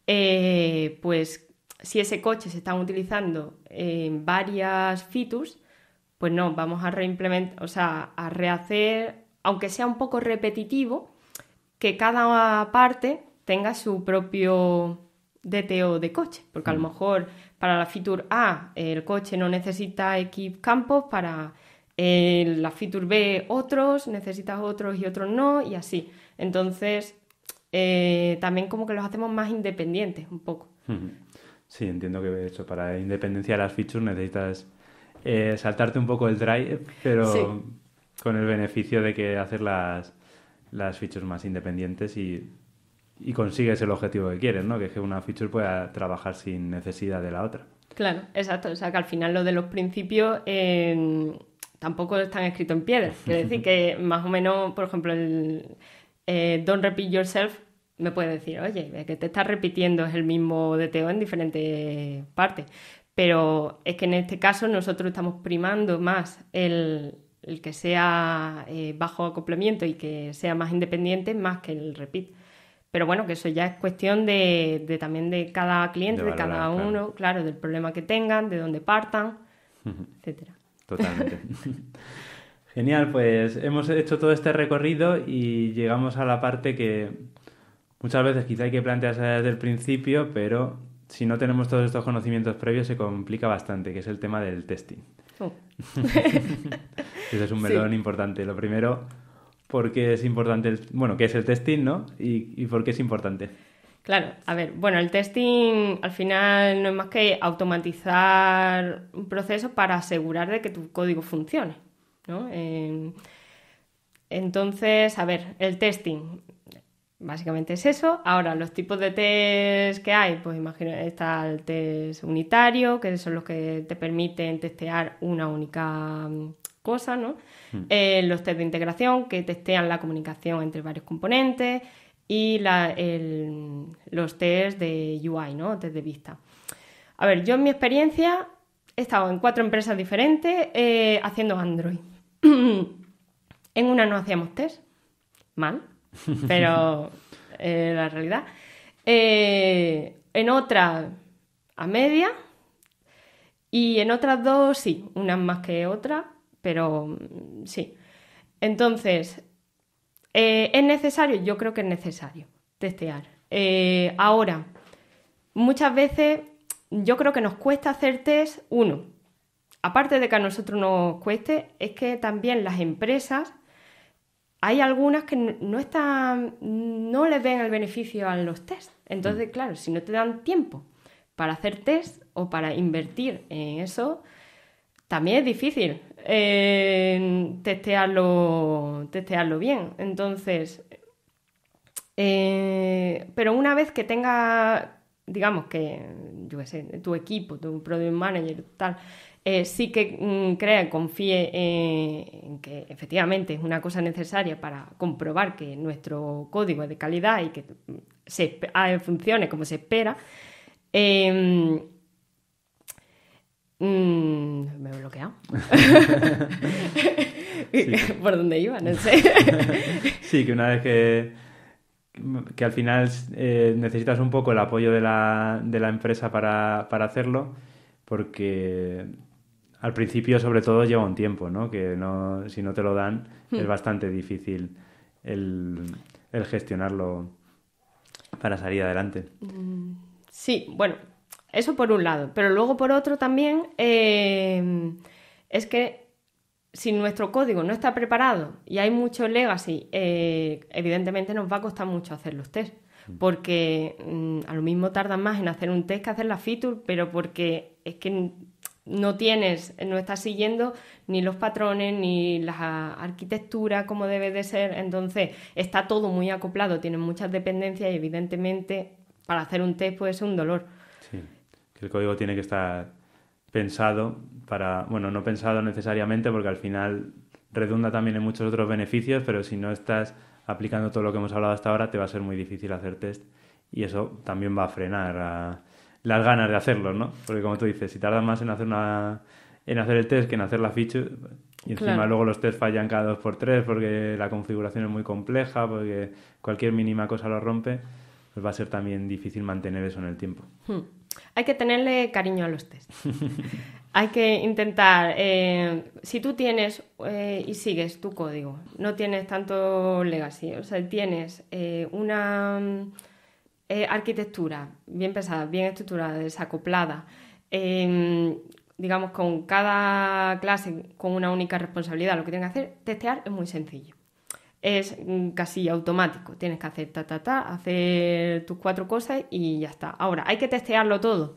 eh, pues si ese coche se está utilizando en varias features, pues no, vamos a reimplementar, o sea, a rehacer, aunque sea un poco repetitivo, que cada parte tenga su propio DTO de coche, porque a lo mm. mejor para la feature A el coche no necesita X campos, para la feature B otros, necesitas otros y otros no, y así. Entonces, eh, también como que los hacemos más independientes un poco. Sí, entiendo que eso, para independencia de las features necesitas eh, saltarte un poco el drive, pero con el beneficio de que haces las, las features más independientes y, consigues el objetivo que quieres, ¿no? Que es que una feature pueda trabajar sin necesidad de la otra. Claro, exacto. O sea, que al final lo de los principios em, tampoco están escritos en piedra. Es decir que más o menos, por ejemplo, el eh, Don't Repeat Yourself me puede decir, oye, que te estás repitiendo el mismo DTO en diferentes partes. Pero es que en este caso nosotros estamos primando más el, que sea eh, bajo acoplamiento y que sea más independiente más que el repeat. Pero bueno, que eso ya es cuestión de, también de cada cliente, de, cada uno, claro. del problema que tengan, de dónde partan, etcétera. Totalmente. Genial, pues hemos hecho todo este recorrido y llegamos a la parte que muchas veces quizá hay que plantearse desde el principio, pero si no tenemos todos estos conocimientos previos, se complica bastante, que es el tema del testing. Oh. Ese es un melón importante. Lo primero, ¿por qué es importante? El, bueno, ¿qué es el testing, no? ¿Y, por qué es importante? Claro, a ver, bueno, el testing al final no es más que automatizar un proceso para asegurar de que tu código funcione, ¿no? Eh, entonces, a ver, el testing. Básicamente es eso. Ahora, los tipos de test que hay, pues imagino, está el test unitario, que son los que te permiten testear una única mm, cosa, ¿no? Hmm. Eh, los test de integración, que testean la comunicación entre varios componentes, y mm, los test de UI, ¿no? Test de vista. A ver, yo en mi experiencia he estado en cuatro empresas diferentes eh, haciendo Android. en una no hacíamos test, mal pero eh, la realidad. Eh, en otras a media. Y en otras dos, sí, unas más que otra pero mm, sí. Entonces, eh, ¿es necesario? Yo creo que es necesario testear. ahora, muchas veces yo creo que nos cuesta hacer test, uno, aparte de que a nosotros nos cueste, es que también las empresas hay algunas que no están, no les ven el beneficio a los test. Entonces, mm. claro, si no te dan tiempo para hacer test o para invertir en eso, también es difícil eh, testearlo, testearlo bien. Entonces, eh, pero una vez que tenga, digamos que, yo sé, tu equipo, tu product manager, tal, eh, sí que crea mm, crea, confíe eh, en que efectivamente es una cosa necesaria para comprobar que nuestro código es de calidad y que mm, se, ah, funcione como se espera. Em, mm, me he bloqueado. Por dónde iba, no sé. sí, que una vez que que al final eh, necesitas un poco el apoyo de la, de la empresa para, para, hacerlo, porque al principio sobre todo lleva un tiempo, ¿no? Que no, si no te lo dan es hmm. bastante difícil el, gestionarlo para salir adelante. Mm, sí, bueno, eso por un lado, pero luego por otro también eh, es que si nuestro código no está preparado y hay mucho legacy, eh, evidentemente nos va a costar mucho hacer los test, hmm. porque mm, a lo mismo tardan más en hacer un test que hacer la feature, pero porque es que no tienes, no estás siguiendo ni los patrones, ni la arquitectura como debe de ser, entonces está todo muy acoplado, tiene muchas dependencias y evidentemente para hacer un test puede ser un dolor. Sí, que el código tiene que estar pensado para, bueno, no pensado necesariamente porque al final redunda también en muchos otros beneficios, pero si no estás aplicando todo lo que hemos hablado hasta ahora, te va a ser muy difícil hacer test y eso también va a frenar a las ganas de hacerlo, ¿no? Porque como tú dices, si tardas más en hacer, una, en hacer el test que en hacer la feature, y encima luego los test fallan cada dos por tres porque la configuración es muy compleja, porque cualquier mínima cosa lo rompe, pues va a ser también difícil mantener eso en el tiempo. Hmm. Hay que tenerle cariño a los test. Hay que intentar, eh, si tú tienes eh, y sigues tu código, no tienes tanto legacy, o sea, tienes eh, una eh, arquitectura, bien pensada, bien estructurada, desacoplada, em, digamos, con cada clase con una única responsabilidad, lo que tienen que hacer, testear es muy sencillo. Es mm, casi automático, tienes que hacer ta, ta, ta, hacer tus cuatro cosas y ya está. Ahora, ¿hay que testearlo todo?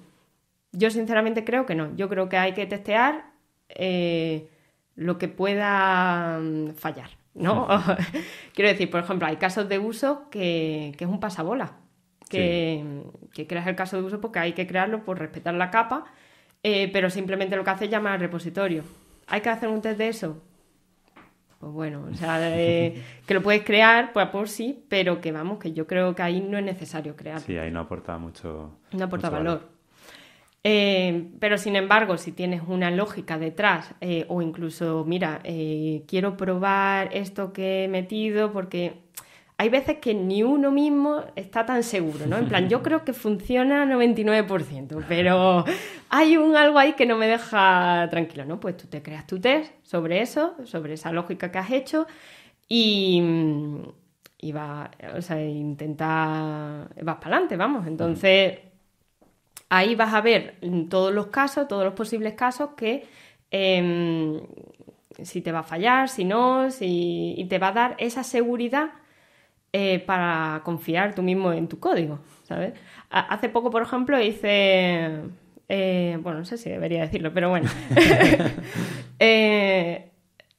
Yo sinceramente creo que no, yo creo que hay que testear eh, lo que pueda mm, fallar, ¿no? Quiero decir, por ejemplo, hay casos de uso que es un pasabola que, creas el caso de uso porque hay que crearlo por respetar la capa, eh, pero simplemente lo que hace es llamar al repositorio. ¿Hay que hacer un test de eso? Pues bueno, o sea, eh, que lo puedes crear, pues por sí, pero que vamos, que yo creo que ahí no es necesario crear. Sí, ahí no aporta mucho. No aporta valor. Eh, pero sin embargo, si tienes una lógica detrás o incluso, mira, quiero probar esto que he metido porque hay veces que ni uno mismo está tan seguro, ¿no? En plan, yo creo que funciona 99%, pero hay un algo ahí que no me deja tranquilo, ¿no? Pues tú te creas tu test sobre eso, sobre esa lógica que has hecho y, va, o sea, vas para adelante, vamos. Entonces, ahí vas a ver todos los casos, todos los posibles casos que... Em, si te va a fallar, si no, si, y te va a dar esa seguridad eh, para confiar tú mismo en tu código, ¿sabes? Hace poco, por ejemplo, hice... Eh, bueno, no sé si debería decirlo, pero bueno. Eh,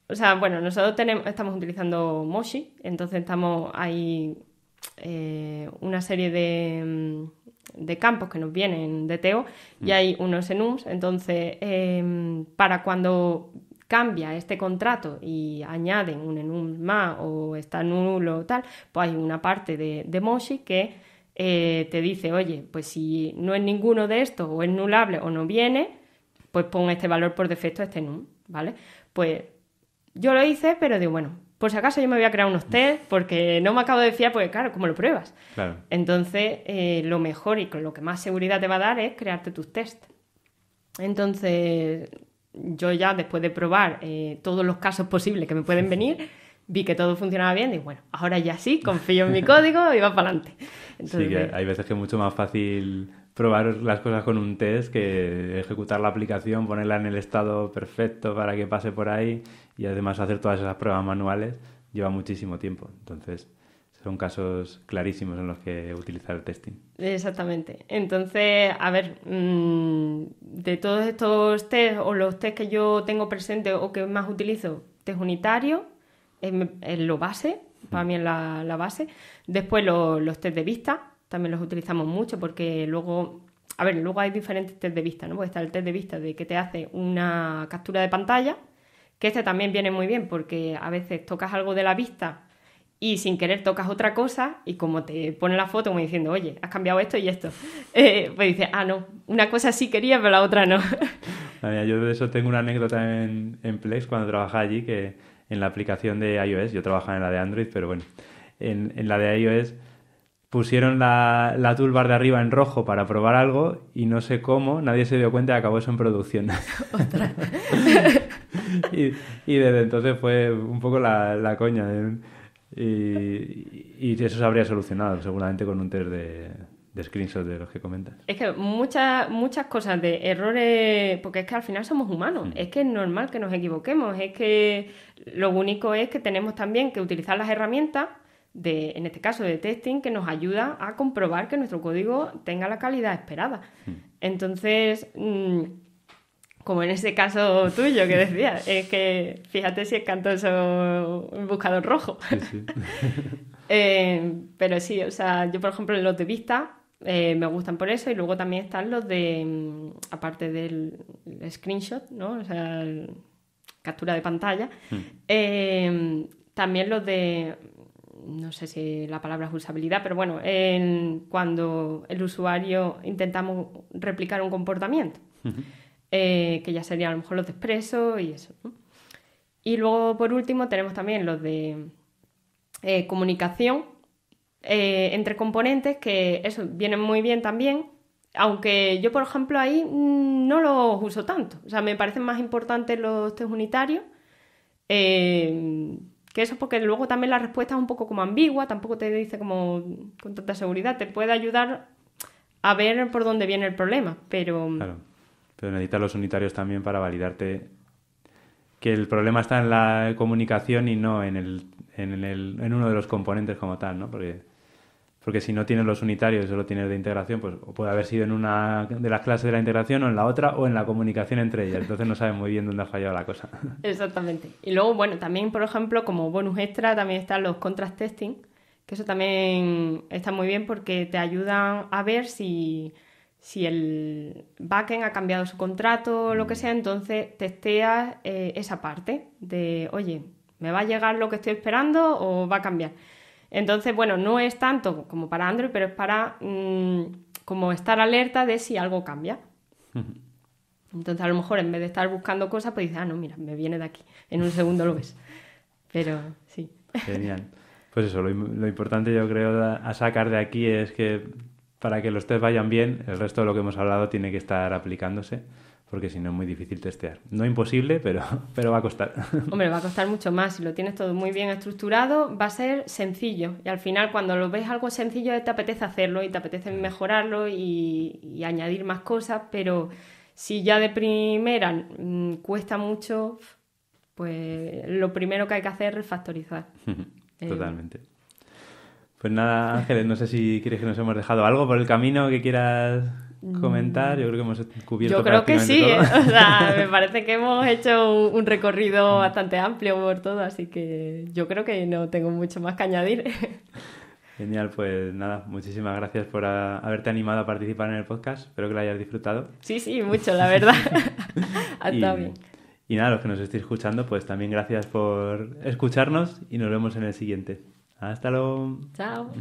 o sea, bueno, nosotros tenemos, estamos utilizando Moshi, entonces estamos ahí una serie mm, de, campos que nos vienen de Teo y mm. hay unos enums. Entonces, para cuando cambia este contrato y añaden un enum más o está nulo o tal, pues hay una parte de, de Moshi que eh, te dice, oye, pues si no es ninguno de estos o es nulable o no viene, pues pon este valor por defecto, este enum, ¿vale? Pues yo lo hice, pero digo, bueno, por si acaso yo me voy a crear unos test porque no me acabo de decir, pues claro, ¿cómo lo pruebas? Entonces, eh, lo mejor y con lo que más seguridad te va a dar es crearte tus test. Entonces, yo ya después de probar eh, todos los casos posibles que me pueden venir, vi que todo funcionaba bien y bueno, ahora ya sí, confío en mi código y va para adelante. sí, que hay veces que es mucho más fácil probar las cosas con un test que ejecutar la aplicación, ponerla en el estado perfecto para que pase por ahí y además hacer todas esas pruebas manuales lleva muchísimo tiempo. Entonces, son casos clarísimos en los que utilizar el testing. Exactamente. Entonces, a ver, mm, de todos estos test o los test que yo tengo presente o que más utilizo, test unitario es, lo base, para mí es la, base. Después los test de vista, también los utilizamos mucho porque luego, a ver, luego hay diferentes test de vista, ¿no? Pues está el test de vista de que te hace una captura de pantalla, que este también viene muy bien porque a veces tocas algo de la vista y sin querer tocas otra cosa y como te pone la foto como diciendo, oye, has cambiado esto y esto, eh, pues dices, ah, no, una cosa sí quería, pero la otra no. yo de eso tengo una anécdota en, en, Plex cuando trabajaba allí, que en la aplicación de iOS, yo trabajaba en la de Android, pero bueno, en, en la de iOS pusieron la, la, toolbar de arriba en rojo para probar algo y no sé cómo, nadie se dio cuenta y acabó eso en producción. y, y, desde entonces fue un poco la, la coña. ¿eh? Y, eso se habría solucionado seguramente con un test de, screenshots de los que comentas. Es que muchas, muchas cosas de errores, porque es que al final somos humanos, mm. es que es normal que nos equivoquemos, es que lo único es que tenemos también que utilizar las herramientas de, en este caso de testing, que nos ayuda a comprobar que nuestro código tenga la calidad esperada. Mm. Entonces, mm, como en ese caso tuyo que decías, es que fíjate si es cantoso un buscador rojo. Eh, pero sí, o sea, yo por ejemplo los de vista eh, me gustan por eso y luego también están los de, mm, aparte del screenshot, ¿no? O sea, captura de pantalla, hmm. eh, también los de, no sé si la palabra es usabilidad, pero bueno, cuando el usuario intentamos replicar un comportamiento. Eh, que ya sería a lo mejor los de expreso y eso. Y luego, por último, tenemos también los de eh, comunicación eh, entre componentes, que eso viene muy bien también, aunque yo, por ejemplo, ahí mm, no los uso tanto. O sea, me parecen más importantes los test unitarios. que eso porque luego también la respuesta es un poco como ambigua, tampoco te dice como con tanta seguridad, te puede ayudar a ver por dónde viene el problema, pero pero necesitas los unitarios también para validarte que el problema está en la comunicación y no en, el, en, el, en uno de los componentes como tal, ¿no? Porque, porque si no tienes los unitarios y solo tienes de integración, pues puede haber sido en una de las clases de la integración o en la otra o en la comunicación entre ellas. Entonces no sabes muy bien dónde ha fallado la cosa. Exactamente. Y luego, bueno, también, por ejemplo, como bonus extra también están los contrast testing, que eso también está muy bien porque te ayudan a ver si si el backend ha cambiado su contrato o lo que sea, entonces testeas eh, esa parte de, oye, ¿me va a llegar lo que estoy esperando o va a cambiar? Entonces, bueno, no es tanto como para Android, pero es para mm, como estar alerta de si algo cambia. Entonces, a lo mejor en vez de estar buscando cosas, pues dices, ah, no, mira, me viene de aquí. En un segundo lo ves. Pero sí. Genial. Pues eso, lo importante yo creo a sacar de aquí es que para que los test vayan bien, el resto de lo que hemos hablado tiene que estar aplicándose, porque si no es muy difícil testear. No imposible, pero, pero va a costar. Hombre, va a costar mucho más. Si lo tienes todo muy bien estructurado, va a ser sencillo. Y al final, cuando lo ves algo sencillo, te apetece hacerlo y te apetece mejorarlo y, añadir más cosas, pero si ya de primera mm, cuesta mucho, pues lo primero que hay que hacer es factorizar. Totalmente. Pues nada, Ángeles, no sé si quieres que nos hemos dejado algo por el camino que quieras mm. comentar. Yo creo que hemos cubierto. Yo creo que sí, ¿eh? o sea, me parece que hemos hecho un recorrido mm. bastante amplio por todo, así que yo creo que no tengo mucho más que añadir. Genial, pues nada, muchísimas gracias por haberte animado a participar en el podcast. Espero que lo hayas disfrutado. Sí, sí, mucho, la verdad. Hasta bien. Y nada, los que nos estéis escuchando, pues también gracias por escucharnos y nos vemos en el siguiente. Hasta luego. Chao.